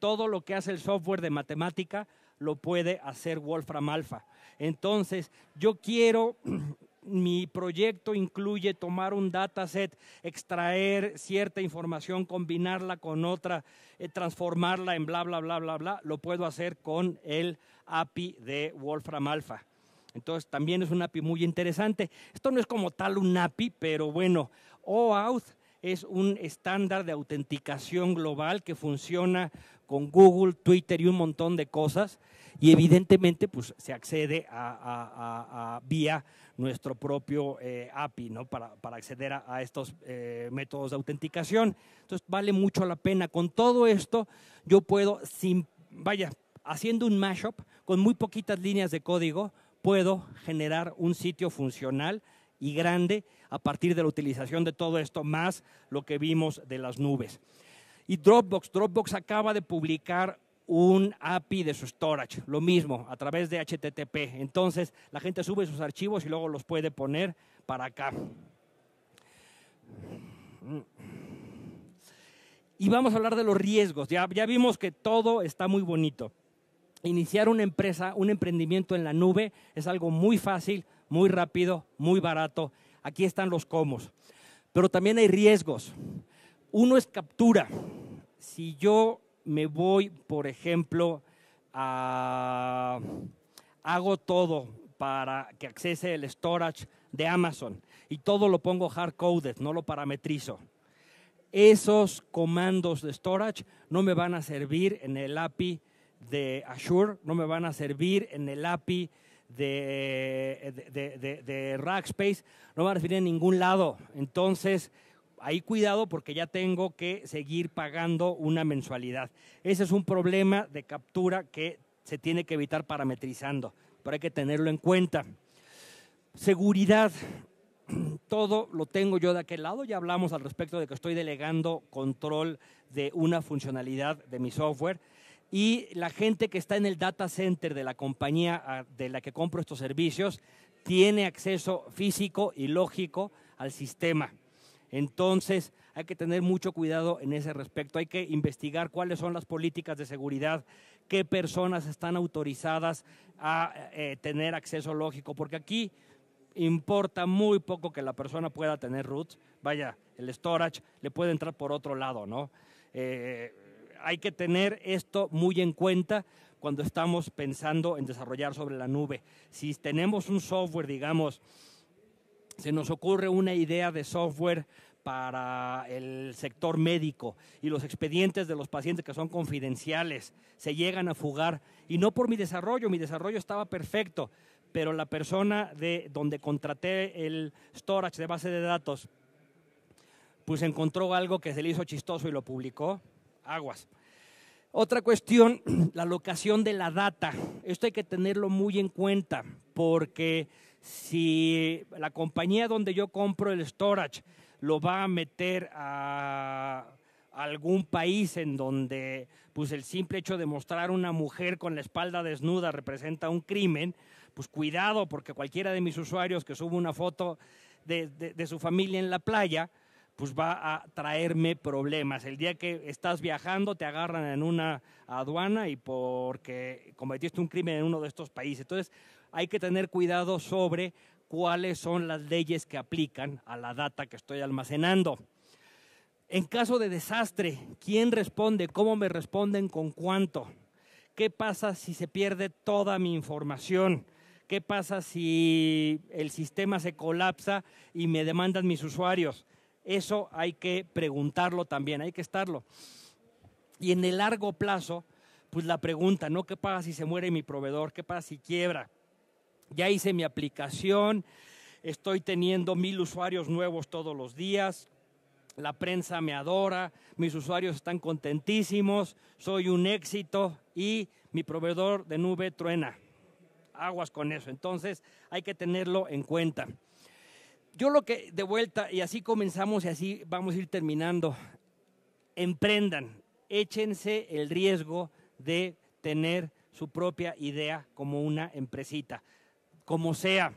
todo lo que hace el software de matemática lo puede hacer Wolfram Alpha. Entonces, yo quiero mi proyecto incluye tomar un dataset, extraer cierta información, combinarla con otra, eh, transformarla en bla, bla, bla, bla, bla, lo puedo hacer con el API de Wolfram Alpha. Entonces también es un API muy interesante. Esto no es como tal un API, pero bueno, OAuth es un estándar de autenticación global que funciona con Google, Twitter y un montón de cosas. Y evidentemente, pues se accede a, vía nuestro propio eh, API, ¿no? Para, acceder a, estos eh, métodos de autenticación. Entonces, vale mucho la pena. Con todo esto, yo puedo, sin, vaya, haciendo un mashup, con muy poquitas líneas de código, puedo generar un sitio funcional y grande a partir de la utilización de todo esto, más lo que vimos de las nubes. Y Dropbox, Dropbox acaba de publicar un API de su storage, lo mismo, a través de HTTP. Entonces, la gente sube sus archivos y luego los puede poner para acá. Y vamos a hablar de los riesgos. Ya, ya vimos que todo está muy bonito. Iniciar una empresa, un emprendimiento en la nube es algo muy fácil, muy rápido, muy barato. Aquí están los comos. Pero también hay riesgos. Uno es captura si yo me voy, por ejemplo, a, hago todo para que accese el storage de Amazon y todo lo pongo hard coded, no lo parametrizo. Esos comandos de storage no me van a servir en el API de Azure, no me van a servir en el API de, de Rackspace, no me van a servir en ningún lado. Entonces, ahí cuidado porque ya tengo que seguir pagando una mensualidad. Ese es un problema de captura que se tiene que evitar parametrizando, pero hay que tenerlo en cuenta. Seguridad, todo lo tengo yo de aquel lado, ya hablamos al respecto de que estoy delegando control de una funcionalidad de mi software y la gente que está en el data center de la compañía ah, de la que compro estos servicios tiene acceso físico y lógico al sistema. Entonces, hay que tener mucho cuidado en ese respecto. Hay que investigar cuáles son las políticas de seguridad, qué personas están autorizadas a eh, tener acceso lógico, porque aquí importa muy poco que la persona pueda tener root. Vaya, el storage le puede entrar por otro lado, ¿no? Eh, hay que tener esto muy en cuenta cuando estamos pensando en desarrollar sobre la nube. Si tenemos un software, digamos, se nos ocurre una idea de software para el sector médico y los expedientes de los pacientes que son confidenciales se llegan a fugar y no por mi desarrollo, mi desarrollo estaba perfecto, pero la persona de donde contraté el storage de base de datos pues encontró algo que se le hizo chistoso y lo publicó, aguas. Otra cuestión, la locación de la data. Esto hay que tenerlo muy en cuenta porque si la compañía donde yo compro el storage lo va a meter a algún país en donde pues el simple hecho de mostrar una mujer con la espalda desnuda representa un crimen, pues cuidado porque cualquiera de mis usuarios que suba una foto de, de su familia en la playa, pues va a traerme problemas. El día que estás viajando te agarran en una aduana y porque cometiste un crimen en uno de estos países. Entonces, hay que tener cuidado sobre cuáles son las leyes que aplican a la data que estoy almacenando. En caso de desastre, ¿quién responde? ¿Cómo me responden? ¿Con cuánto? ¿Qué pasa si se pierde toda mi información? ¿Qué pasa si el sistema se colapsa y me demandan mis usuarios? Eso hay que preguntarlo también, hay que estarlo. Y en el largo plazo, pues la pregunta, ¿no? ¿Qué pasa si se muere mi proveedor? ¿Qué pasa si quiebra? ya hice mi aplicación, estoy teniendo mil usuarios nuevos todos los días, la prensa me adora, mis usuarios están contentísimos, soy un éxito y mi proveedor de nube truena. Aguas con eso, entonces hay que tenerlo en cuenta. Yo lo que, de vuelta, y así comenzamos y así vamos a ir terminando, emprendan, échense el riesgo de tener su propia idea como una empresita como sea.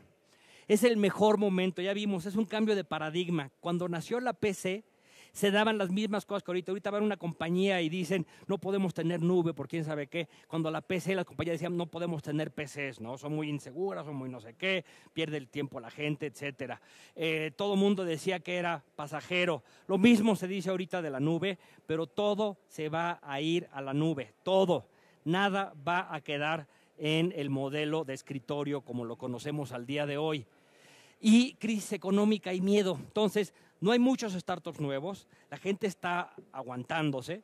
Es el mejor momento, ya vimos, es un cambio de paradigma. Cuando nació la PC, se daban las mismas cosas que ahorita. Ahorita van a una compañía y dicen, no podemos tener nube por quién sabe qué. Cuando la PC, las compañías decían, no podemos tener PCs, ¿no? Son muy inseguras, son muy no sé qué, pierde el tiempo la gente, etc. Eh, todo mundo decía que era pasajero. Lo mismo se dice ahorita de la nube, pero todo se va a ir a la nube, todo. Nada va a quedar en el modelo de escritorio como lo conocemos al día de hoy. Y crisis económica y miedo. Entonces, no hay muchos startups nuevos, la gente está aguantándose,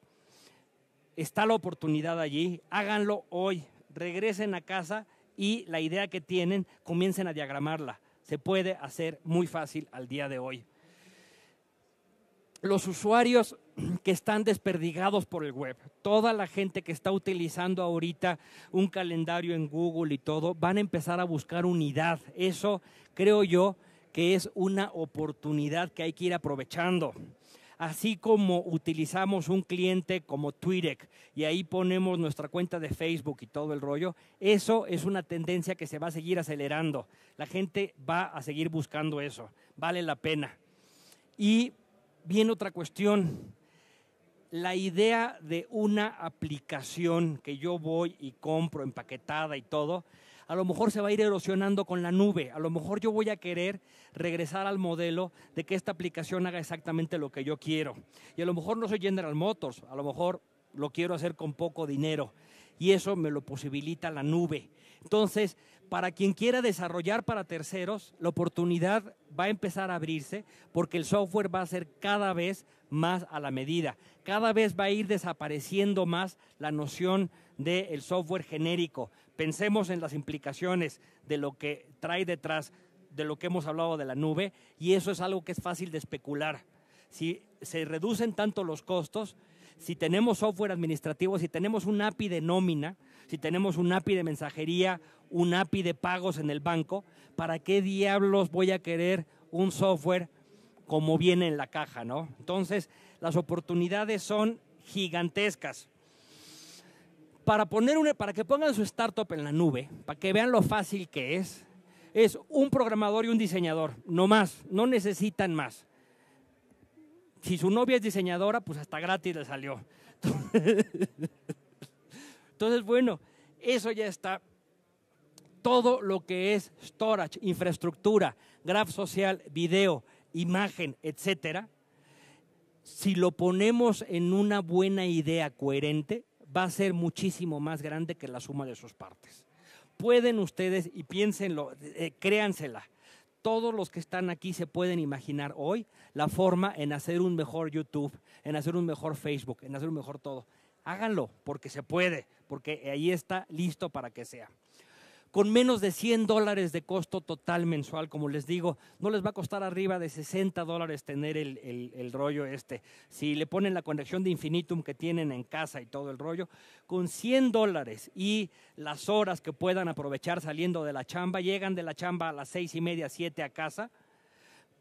está la oportunidad allí, háganlo hoy, regresen a casa y la idea que tienen comiencen a diagramarla. Se puede hacer muy fácil al día de hoy los usuarios que están desperdigados por el web, toda la gente que está utilizando ahorita un calendario en Google y todo, van a empezar a buscar unidad. Eso creo yo que es una oportunidad que hay que ir aprovechando. Así como utilizamos un cliente como Twitter y ahí ponemos nuestra cuenta de Facebook y todo el rollo, eso es una tendencia que se va a seguir acelerando. La gente va a seguir buscando eso, vale la pena. Y Bien, otra cuestión. La idea de una aplicación que yo voy y compro empaquetada y todo, a lo mejor se va a ir erosionando con la nube. A lo mejor yo voy a querer regresar al modelo de que esta aplicación haga exactamente lo que yo quiero. Y a lo mejor no soy General Motors, a lo mejor lo quiero hacer con poco dinero y eso me lo posibilita la nube. Entonces, para quien quiera desarrollar para terceros, la oportunidad va a empezar a abrirse porque el software va a ser cada vez más a la medida. Cada vez va a ir desapareciendo más la noción del software genérico. Pensemos en las implicaciones de lo que trae detrás de lo que hemos hablado de la nube y eso es algo que es fácil de especular. Si se reducen tanto los costos, si tenemos software administrativo, si tenemos un API de nómina, si tenemos un API de mensajería, un API de pagos en el banco, ¿para qué diablos voy a querer un software como viene en la caja, no? Entonces, las oportunidades son gigantescas. Para, poner una, para que pongan su startup en la nube, para que vean lo fácil que es, es un programador y un diseñador, no más, no necesitan más si su novia es diseñadora, pues hasta gratis le salió. Entonces, bueno, eso ya está. Todo lo que es storage, infraestructura, graph social, video, imagen, etcétera, si lo ponemos en una buena idea coherente, va a ser muchísimo más grande que la suma de sus partes. Pueden ustedes, y piénsenlo, eh, créansela, todos los que están aquí se pueden imaginar hoy la forma en hacer un mejor YouTube, en hacer un mejor Facebook, en hacer un mejor todo. Háganlo, porque se puede, porque ahí está listo para que sea con menos de 100 dólares de costo total mensual, como les digo, no les va a costar arriba de 60 dólares tener el, rollo este. Si le ponen la conexión de infinitum que tienen en casa y todo el rollo, con 100 dólares y las horas que puedan aprovechar saliendo de la chamba, llegan de la chamba a las seis y media, siete a casa,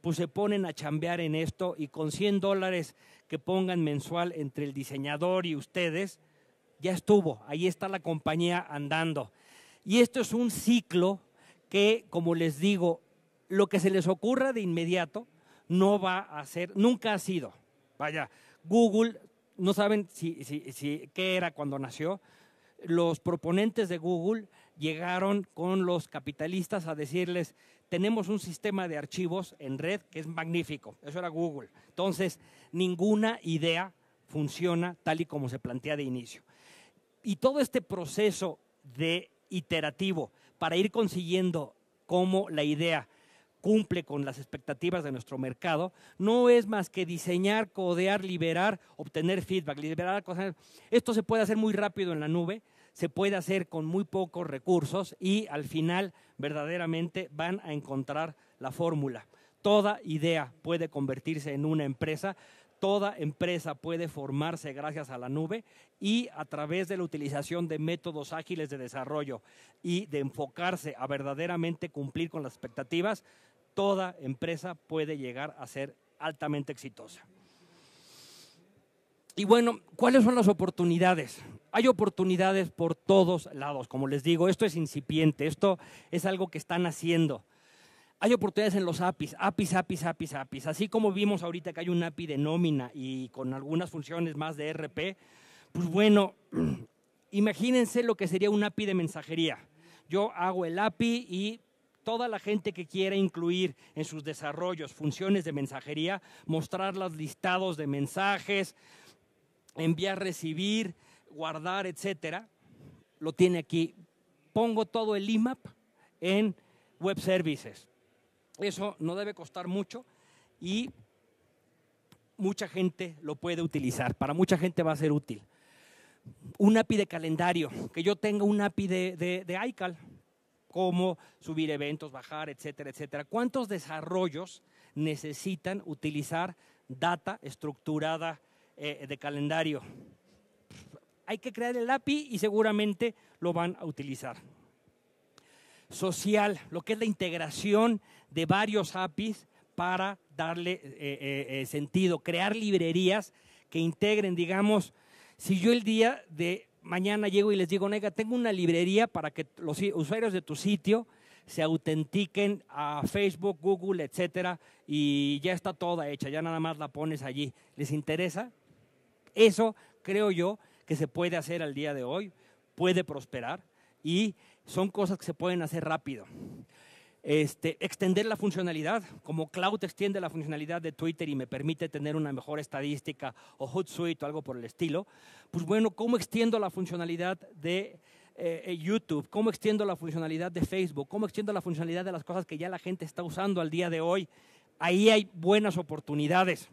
pues se ponen a chambear en esto y con 100 dólares que pongan mensual entre el diseñador y ustedes, ya estuvo, ahí está la compañía andando y esto es un ciclo que, como les digo, lo que se les ocurra de inmediato no va a ser, nunca ha sido. Vaya, Google, no saben si, qué era cuando nació. Los proponentes de Google llegaron con los capitalistas a decirles, tenemos un sistema de archivos en red que es magnífico. Eso era Google. Entonces, ninguna idea funciona tal y como se plantea de inicio. Y todo este proceso de iterativo para ir consiguiendo cómo la idea cumple con las expectativas de nuestro mercado, no es más que diseñar, codear, liberar, obtener feedback, liberar cosas. Esto se puede hacer muy rápido en la nube, se puede hacer con muy pocos recursos y al final verdaderamente van a encontrar la fórmula. Toda idea puede convertirse en una empresa Toda empresa puede formarse gracias a la nube y a través de la utilización de métodos ágiles de desarrollo y de enfocarse a verdaderamente cumplir con las expectativas, toda empresa puede llegar a ser altamente exitosa. Y bueno, ¿cuáles son las oportunidades? Hay oportunidades por todos lados, como les digo, esto es incipiente, esto es algo que están haciendo. Hay oportunidades en los APIs, APIs, APIs, APIs, APIs. Así como vimos ahorita que hay un API de nómina y con algunas funciones más de RP, pues bueno, imagínense lo que sería un API de mensajería. Yo hago el API y toda la gente que quiera incluir en sus desarrollos funciones de mensajería, mostrar los listados de mensajes, enviar, recibir, guardar, etcétera, lo tiene aquí. Pongo todo el IMAP en web services. Eso no debe costar mucho y mucha gente lo puede utilizar. Para mucha gente va a ser útil. Un API de calendario, que yo tenga un API de, iCal, cómo subir eventos, bajar, etcétera, etcétera. ¿Cuántos desarrollos necesitan utilizar data estructurada eh, de calendario? Hay que crear el API y seguramente lo van a utilizar. Social, lo que es la integración de varios APIs para darle eh, eh, eh, sentido, crear librerías que integren, digamos, si yo el día de mañana llego y les digo, nega, tengo una librería para que los usuarios de tu sitio se autentiquen a Facebook, Google, etcétera, y ya está toda hecha, ya nada más la pones allí. ¿Les interesa? Eso creo yo que se puede hacer al día de hoy, puede prosperar y son cosas que se pueden hacer rápido. Este, extender la funcionalidad, como Cloud extiende la funcionalidad de Twitter y me permite tener una mejor estadística o Hootsuite o algo por el estilo, pues bueno, ¿cómo extiendo la funcionalidad de eh, eh, YouTube? ¿Cómo extiendo la funcionalidad de Facebook? ¿Cómo extiendo la funcionalidad de las cosas que ya la gente está usando al día de hoy? Ahí hay buenas oportunidades.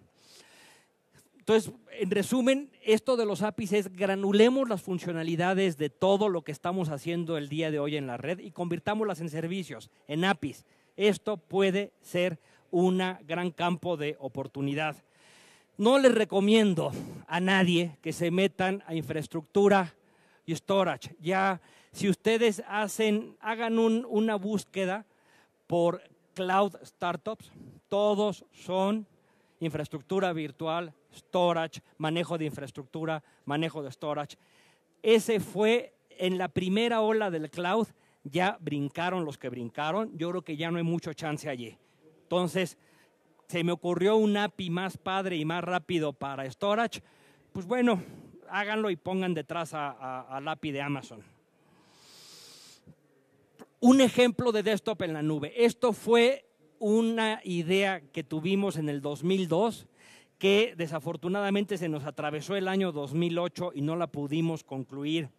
Entonces, en resumen, esto de los APIs es granulemos las funcionalidades de todo lo que estamos haciendo el día de hoy en la red y convirtámoslas en servicios, en APIs. Esto puede ser un gran campo de oportunidad. No les recomiendo a nadie que se metan a infraestructura y storage. Ya, si ustedes hacen, hagan una búsqueda por cloud startups, todos son infraestructura virtual, storage, manejo de infraestructura, manejo de storage. Ese fue en la primera ola del cloud, ya brincaron los que brincaron, yo creo que ya no hay mucho chance allí. Entonces, se me ocurrió un API más padre y más rápido para storage, pues bueno, háganlo y pongan detrás al API de Amazon. Un ejemplo de desktop en la nube. Esto fue una idea que tuvimos en el 2002 que desafortunadamente se nos atravesó el año 2008 y no la pudimos concluir,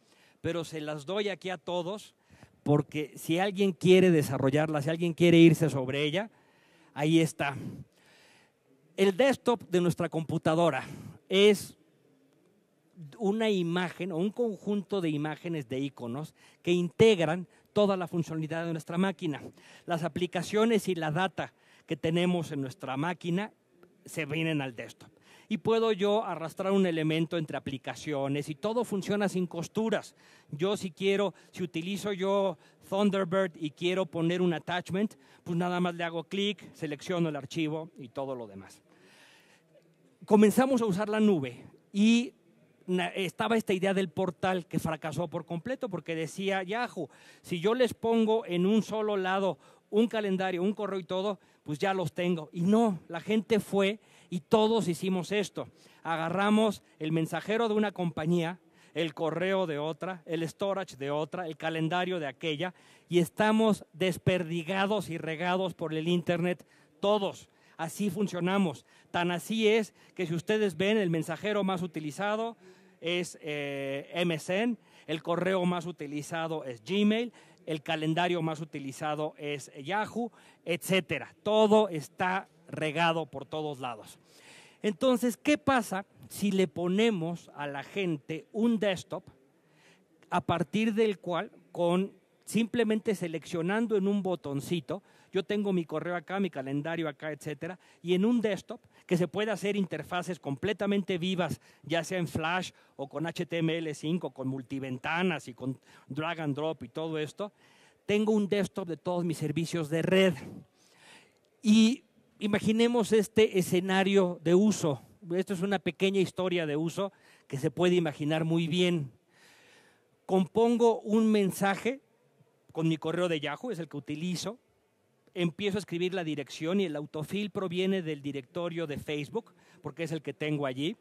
pero se las doy aquí a todos porque si alguien quiere desarrollarla, si alguien quiere irse sobre ella, ahí está. El desktop de nuestra computadora es una imagen o un conjunto de imágenes de iconos que integran toda la funcionalidad de nuestra máquina. Las aplicaciones y la data que tenemos en nuestra máquina se vienen al desktop. Y puedo yo arrastrar un elemento entre aplicaciones y todo funciona sin costuras. Yo si quiero, si utilizo yo Thunderbird y quiero poner un attachment, pues nada más le hago clic, selecciono el archivo y todo lo demás. Comenzamos a usar la nube y estaba esta idea del portal que fracasó por completo porque decía Yahoo, si yo les pongo en un solo lado un calendario, un correo y todo, pues ya los tengo. Y no, la gente fue y todos hicimos esto. Agarramos el mensajero de una compañía, el correo de otra, el storage de otra, el calendario de aquella y estamos desperdigados y regados por el Internet todos. Así funcionamos. Tan así es que si ustedes ven el mensajero más utilizado, es eh, MSN, el correo más utilizado es Gmail, el calendario más utilizado es Yahoo, etcétera. Todo está regado por todos lados. Entonces, ¿qué pasa si le ponemos a la gente un desktop a partir del cual con simplemente seleccionando en un botoncito, yo tengo mi correo acá, mi calendario acá, etcétera, y en un desktop que se puede hacer interfaces completamente vivas, ya sea en Flash o con HTML5, con multiventanas y con drag and drop y todo esto, tengo un desktop de todos mis servicios de red. Y imaginemos este escenario de uso. Esto es una pequeña historia de uso que se puede imaginar muy bien. Compongo un mensaje con mi correo de Yahoo, es el que utilizo, empiezo a escribir la dirección y el autofil proviene del directorio de Facebook, porque es el que tengo allí.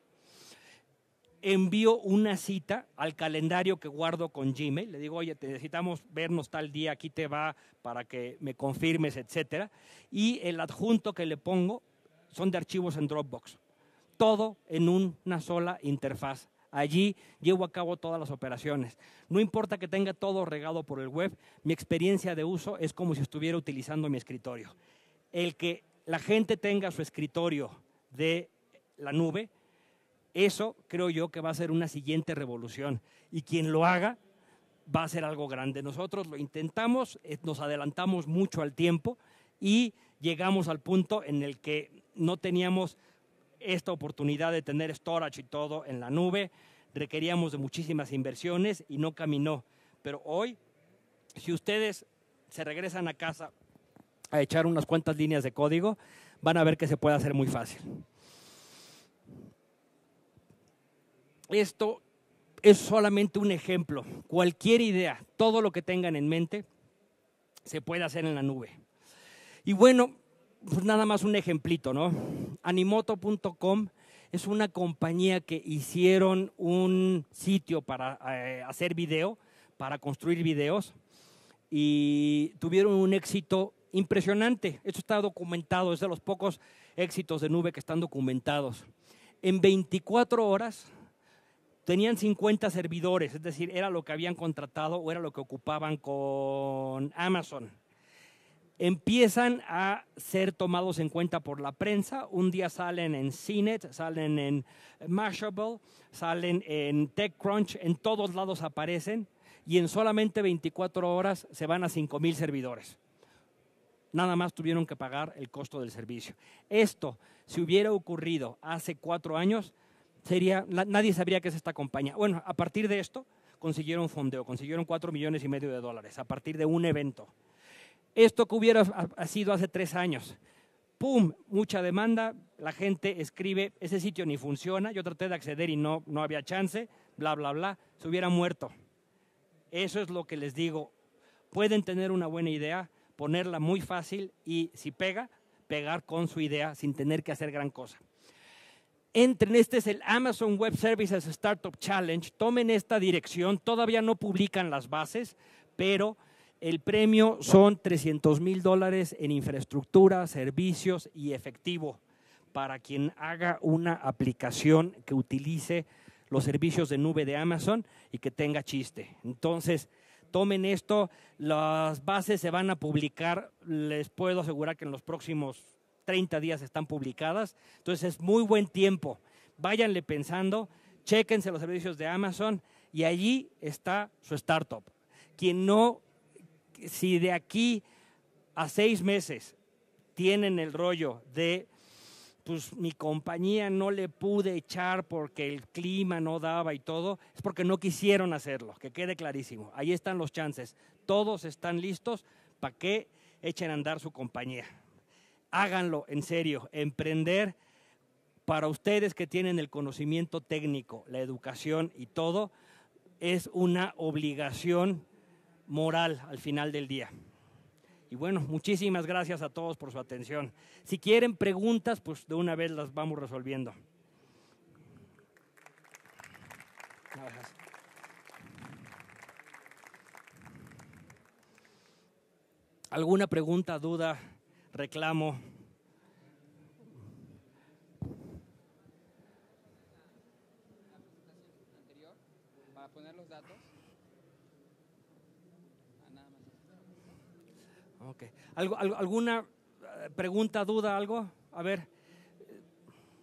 Envío una cita al calendario que guardo con Gmail. Le digo, oye, necesitamos vernos tal día, aquí te va para que me confirmes, etcétera. Y el adjunto que le pongo son de archivos en Dropbox. Todo en una sola interfaz Allí llevo a cabo todas las operaciones. No importa que tenga todo regado por el web, mi experiencia de uso es como si estuviera utilizando mi escritorio. El que la gente tenga su escritorio de la nube, eso creo yo que va a ser una siguiente revolución. Y quien lo haga va a ser algo grande. Nosotros lo intentamos, eh, nos adelantamos mucho al tiempo y llegamos al punto en el que no teníamos esta oportunidad de tener storage y todo en la nube. Requeríamos de muchísimas inversiones y no caminó. Pero hoy, si ustedes se regresan a casa a echar unas cuantas líneas de código, van a ver que se puede hacer muy fácil. Esto es solamente un ejemplo. Cualquier idea, todo lo que tengan en mente, se puede hacer en la nube. Y bueno, pues nada más un ejemplito, ¿no? Animoto.com es una compañía que hicieron un sitio para eh, hacer video, para construir videos, y tuvieron un éxito impresionante. Esto está documentado, es de los pocos éxitos de nube que están documentados. En 24 horas tenían 50 servidores, es decir, era lo que habían contratado o era lo que ocupaban con Amazon empiezan a ser tomados en cuenta por la prensa. Un día salen en CNET, salen en Mashable, salen en TechCrunch, en todos lados aparecen y en solamente 24 horas se van a 5.000 servidores. Nada más tuvieron que pagar el costo del servicio. Esto, si hubiera ocurrido hace cuatro años, sería, nadie sabría qué es esta compañía. Bueno, a partir de esto consiguieron fondeo, consiguieron cuatro millones y medio de dólares a partir de un evento esto que hubiera sido hace tres años. ¡Pum! Mucha demanda, la gente escribe, ese sitio ni funciona, yo traté de acceder y no, no había chance, bla, bla, bla, se hubiera muerto. Eso es lo que les digo. Pueden tener una buena idea, ponerla muy fácil y si pega, pegar con su idea sin tener que hacer gran cosa. Entren, este es el Amazon Web Services Startup Challenge, tomen esta dirección, todavía no publican las bases, pero el premio son 300 mil dólares en infraestructura, servicios y efectivo para quien haga una aplicación que utilice los servicios de nube de Amazon y que tenga chiste. Entonces, tomen esto, las bases se van a publicar, les puedo asegurar que en los próximos 30 días están publicadas, entonces es muy buen tiempo. Váyanle pensando, chequense los servicios de Amazon y allí está su startup. Quien no si de aquí a seis meses tienen el rollo de, pues mi compañía no le pude echar porque el clima no daba y todo, es porque no quisieron hacerlo, que quede clarísimo. Ahí están los chances. Todos están listos para que echen a andar su compañía. Háganlo en serio, emprender para ustedes que tienen el conocimiento técnico, la educación y todo, es una obligación moral al final del día. Y bueno, muchísimas gracias a todos por su atención. Si quieren preguntas, pues de una vez las vamos resolviendo. ¿Alguna pregunta, duda, reclamo? ¿Algo, alguna eh, pregunta, duda, algo? A ver.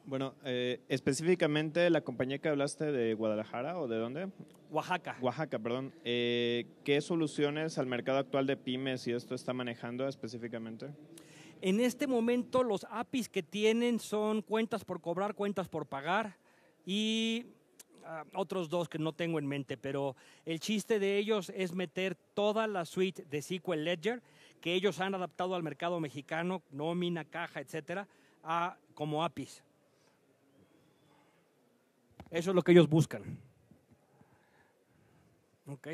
Bueno, eh, específicamente la compañía que hablaste de Guadalajara o de dónde? Oaxaca. Oaxaca, perdón. Eh, ¿Qué soluciones al mercado actual de pymes y esto está manejando específicamente? En este momento los APIs que tienen son cuentas por cobrar, cuentas por pagar y ah, otros dos que no tengo en mente, pero el chiste de ellos es meter toda la suite de SQL Ledger que ellos han adaptado al mercado mexicano, nómina, caja, etcétera, a, como APIs. Eso es lo que ellos buscan. Ok.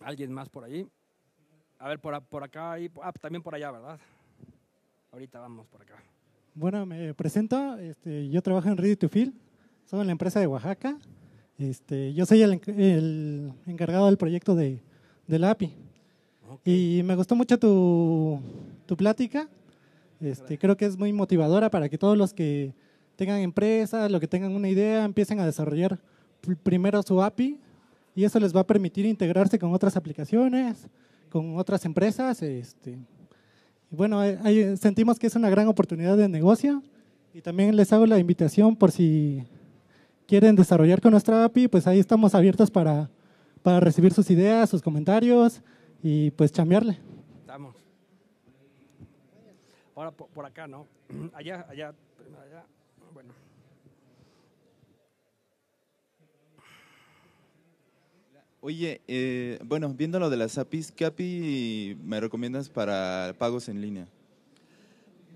¿Alguien más por allí? A ver, por, acá y ah, también por allá, ¿verdad? Ahorita vamos por acá. Bueno, me presento. Este, yo trabajo en Ready to Fill. Soy en la empresa de Oaxaca. Este, yo soy el, encargado del proyecto de, del API. Y me gustó mucho tu, tu plática. Este, creo que es muy motivadora para que todos los que tengan empresas, los que tengan una idea, empiecen a desarrollar primero su API y eso les va a permitir integrarse con otras aplicaciones, con otras empresas. Este. Y bueno, eh, eh, sentimos que es una gran oportunidad de negocio y también les hago la invitación por si quieren desarrollar con nuestra API, pues ahí estamos abiertos para, para recibir sus ideas, sus comentarios y pues chamearle. Estamos. Ahora por, acá, ¿no? Allá, allá, allá. Bueno. Oye, eh, bueno, viendo lo de las APIs, ¿qué API me recomiendas para pagos en línea?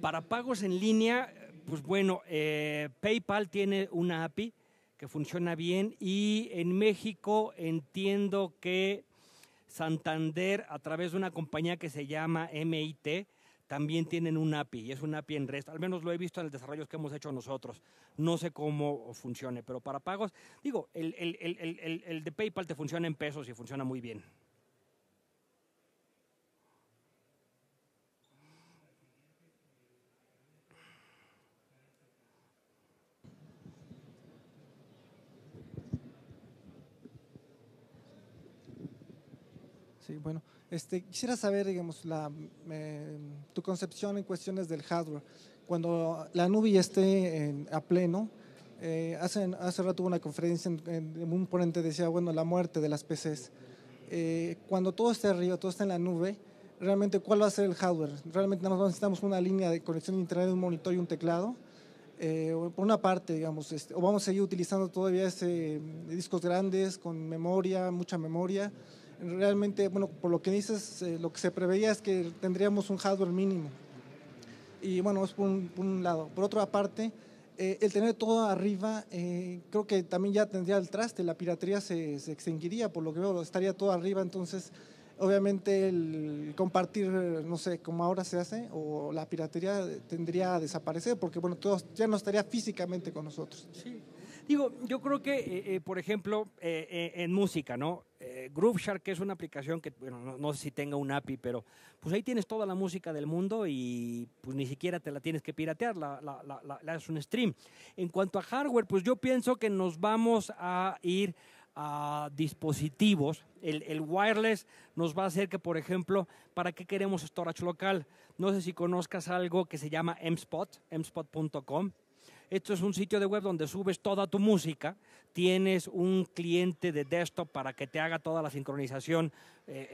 Para pagos en línea, pues bueno, eh, PayPal tiene una API que funciona bien y en México entiendo que Santander, a través de una compañía que se llama MIT, también tienen un API y es un API en REST. Al menos lo he visto en los desarrollos que hemos hecho nosotros. No sé cómo funcione, pero para pagos, digo, el, el de PayPal te funciona en pesos y funciona muy bien. bueno. Este, quisiera saber, digamos, eh, tu concepción en cuestiones del hardware. Cuando la nube ya esté a pleno, eh, hace, hace rato hubo una conferencia en, un ponente decía, bueno, la muerte de las PCs. Eh, cuando todo esté arriba, todo esté en la nube, realmente cuál va a ser el hardware. Realmente nada necesitamos una línea de conexión de internet, un monitor y un teclado. por una parte, digamos, este, o vamos a seguir utilizando todavía discos grandes con memoria, mucha memoria realmente, bueno, por lo que dices, eh, lo que se preveía es que tendríamos un hardware mínimo. Y bueno, es por un, lado. Por otra parte, eh, el tener todo arriba, eh, creo que también ya tendría el traste, la piratería se, extinguiría, por lo que veo, estaría todo arriba, entonces obviamente el compartir, no sé, como ahora se hace, o la piratería tendría a desaparecer, porque bueno, todos ya no estaría físicamente con nosotros. Sí. Digo, yo creo que, eh, eh, por ejemplo, eh, en música, ¿no? Groove es una aplicación que, bueno, no, sé si tenga un API, pero pues ahí tienes toda la música del mundo y pues ni siquiera te la tienes que piratear, la, es un stream. En cuanto a hardware, pues yo pienso que nos vamos a ir a dispositivos. El, el, wireless nos va a hacer que, por ejemplo, ¿para qué queremos storage local? No sé si conozcas algo que se llama mspot, mspot.com. Esto es un sitio de web donde subes toda tu música, tienes un cliente de desktop para que te haga toda la sincronización eh,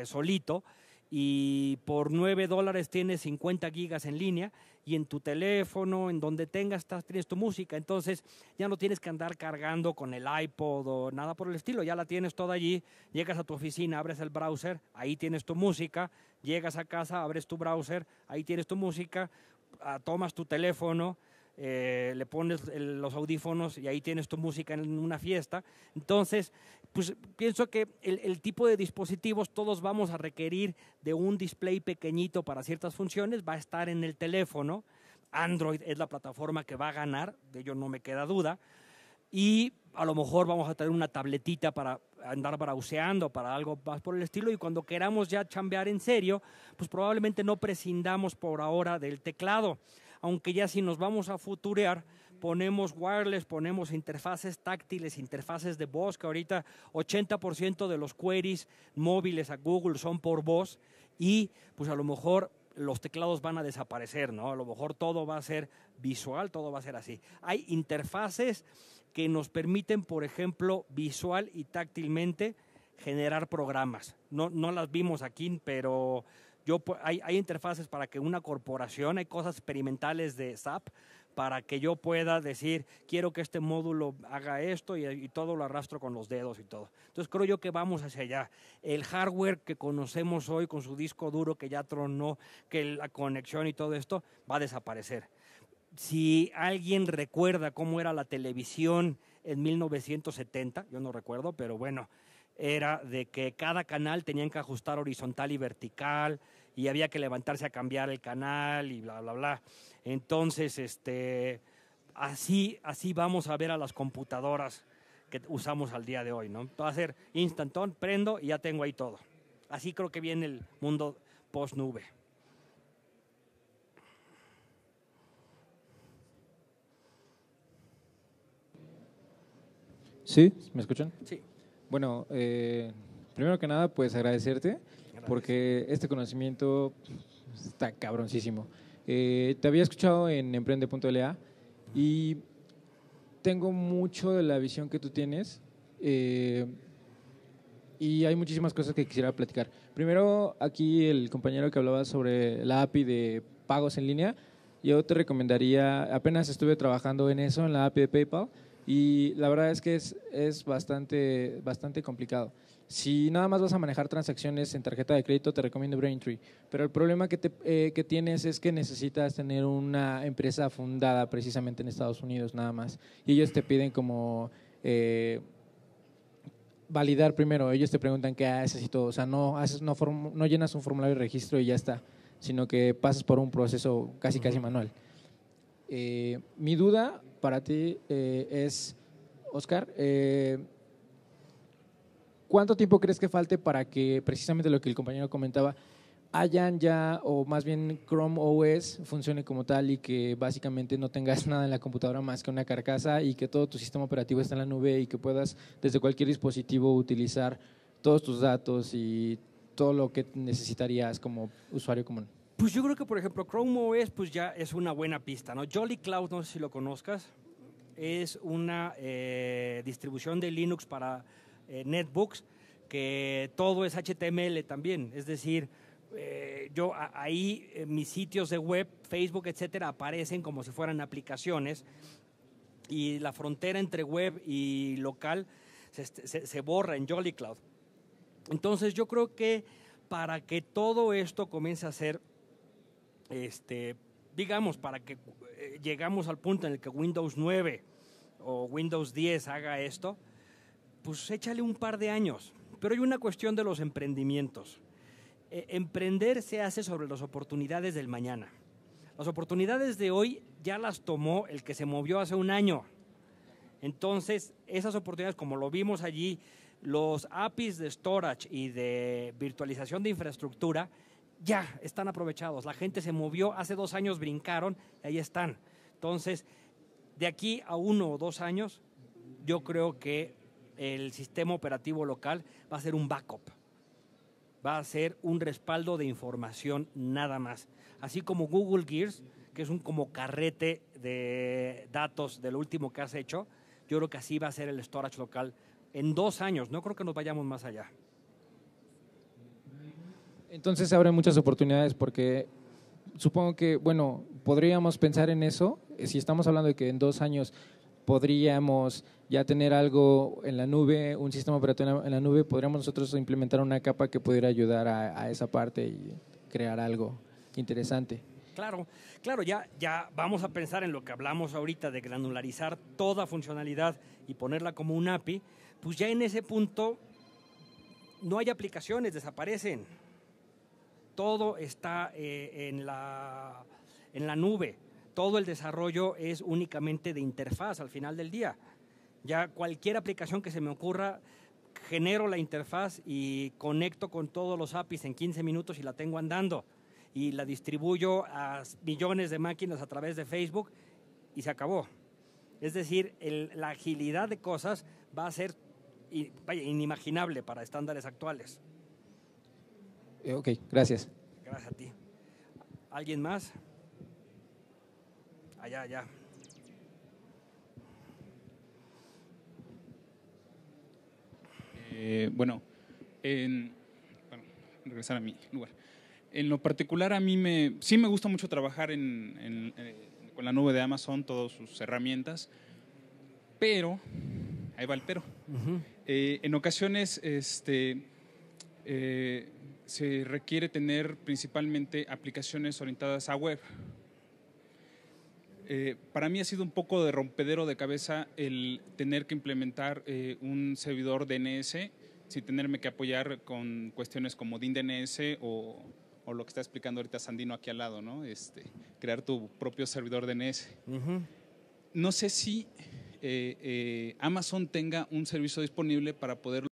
eh, solito y por 9 dólares tienes 50 gigas en línea y en tu teléfono, en donde tengas, tienes tu música. Entonces ya no tienes que andar cargando con el iPod o nada por el estilo. Ya la tienes toda allí. Llegas a tu oficina, abres el browser, ahí tienes tu música. Llegas a casa, abres tu browser, ahí tienes tu música. Ah, tomas tu teléfono, eh, le pones los audífonos y ahí tienes tu música en una fiesta. Entonces, pues pienso que el, tipo de dispositivos todos vamos a requerir de un display pequeñito para ciertas funciones, va a estar en el teléfono. Android es la plataforma que va a ganar, de ello no me queda duda. Y a lo mejor vamos a tener una tabletita para andar browseando, para algo más por el estilo. Y cuando queramos ya chambear en serio, pues probablemente no prescindamos por ahora del teclado aunque ya si nos vamos a futurear, ponemos wireless, ponemos interfaces táctiles, interfaces de voz, que ahorita 80% de los queries móviles a Google son por voz y pues a lo mejor los teclados van a desaparecer, ¿no? A lo mejor todo va a ser visual, todo va a ser así. Hay interfaces que nos permiten, por ejemplo, visual y táctilmente generar programas. No, no las vimos aquí, pero hay, interfaces para que una corporación, hay cosas experimentales de SAP para que yo pueda decir, quiero que este módulo haga esto y, y, todo lo arrastro con los dedos y todo. Entonces creo yo que vamos hacia allá. El hardware que conocemos hoy con su disco duro que ya tronó, que la conexión y todo esto va a desaparecer. Si alguien recuerda cómo era la televisión en 1970, yo no recuerdo, pero bueno, era de que cada canal tenían que ajustar horizontal y vertical, y había que levantarse a cambiar el canal y bla, bla, bla. Entonces, este, así, así vamos a ver a las computadoras que usamos al día de hoy, ¿no? Va a ser instantón, prendo y ya tengo ahí todo. Así creo que viene el mundo post nube. Sí, ¿me escuchan? Sí. Bueno, eh, primero que nada, pues agradecerte porque este conocimiento está cabroncísimo. Eh, te había escuchado en emprende.la y tengo mucho de la visión que tú tienes eh, y hay muchísimas cosas que quisiera platicar. Primero, aquí el compañero que hablaba sobre la API de pagos en línea, yo te recomendaría, apenas estuve trabajando en eso, en la API de PayPal, y la verdad es que es, es bastante, bastante complicado. Si nada más vas a manejar transacciones en tarjeta de crédito, te recomiendo Braintree. Pero el problema que, eh, que tienes es que necesitas tener una empresa fundada precisamente en Estados Unidos, nada más. Y ellos te piden como... Eh, validar primero, ellos te preguntan qué haces y todo, o sea, no, haces, no, llenas un formulario de registro y ya está, sino que pasas por un proceso casi, casi manual. Eh, mi duda para ti es, Oscar, ¿Cuánto tiempo crees que falte para que, precisamente lo que el compañero comentaba, hayan ya, o más bien Chrome OS funcione como tal y que básicamente no tengas nada en la computadora más que una carcasa y que todo tu sistema operativo está en la nube y que puedas desde cualquier dispositivo utilizar todos tus datos y todo lo que necesitarías como usuario común? Pues yo creo que, por ejemplo, Chrome OS pues ya es una buena pista. ¿no? Jolly Cloud, no sé si lo conozcas, es una eh, distribución de Linux para eh, netbooks, que todo es HTML también, es decir, eh, yo ahí eh, mis sitios de web, Facebook, etcétera, aparecen como si fueran aplicaciones y la frontera entre web y local se, borra en Jolly Cloud. Entonces yo creo que para que todo esto comience a ser, este, digamos, para que llegamos al punto en el que Windows 9 o Windows 10 haga esto, pues échale un par de años. Pero hay una cuestión de los emprendimientos. E, emprender se hace sobre las oportunidades del mañana. Las oportunidades de hoy ya las tomó el que se movió hace un año. Entonces, esas oportunidades, como lo vimos allí, los APIs de storage y de virtualización de infraestructura, ya están aprovechados. La gente se movió, hace dos años brincaron, y ahí están. Entonces, de aquí a uno o dos años, yo creo que el sistema operativo local va a ser un backup, va a ser un respaldo de información nada más. Así como Google Gears, que es un como carrete de datos de lo último que has hecho, yo creo que así va a ser el storage local en dos años, no creo que nos vayamos más allá. Entonces se abren muchas oportunidades porque supongo que, bueno, podríamos pensar en eso, si estamos hablando de que en dos años podríamos ya tener algo en la nube, un sistema operativo en la nube, podríamos nosotros implementar una capa que pudiera ayudar a, esa parte y crear algo interesante. Claro, claro, ya, ya vamos a pensar en lo que hablamos ahorita de granularizar toda funcionalidad y ponerla como un API, pues ya en ese punto no hay aplicaciones, desaparecen. Todo está eh, en, la, en la nube todo el desarrollo es únicamente de interfaz al final del día. Ya cualquier aplicación que se me ocurra, genero la interfaz y conecto con todos los APIs en 15 minutos y la tengo andando. Y la distribuyo a millones de máquinas a través de Facebook y se acabó. Es decir, la agilidad de cosas va a ser inimaginable para estándares actuales. Eh, ok, gracias. Gracias a ti. ¿Alguien más? Ya, eh, bueno, en, regresar a mi lugar. En lo particular, a mí me, sí me gusta mucho trabajar en, eh, con la nube de Amazon, todas sus herramientas, pero, ahí va el pero, eh, en ocasiones este, se requiere tener principalmente aplicaciones orientadas a web. Eh, para mí ha sido un poco de rompedero de cabeza el tener que implementar eh, un servidor DNS sin tenerme que apoyar con cuestiones como DIN DNS o, lo que está explicando ahorita Sandino aquí al lado, ¿no? Este, crear tu propio servidor DNS. No sé si eh, Amazon tenga un servicio disponible para poder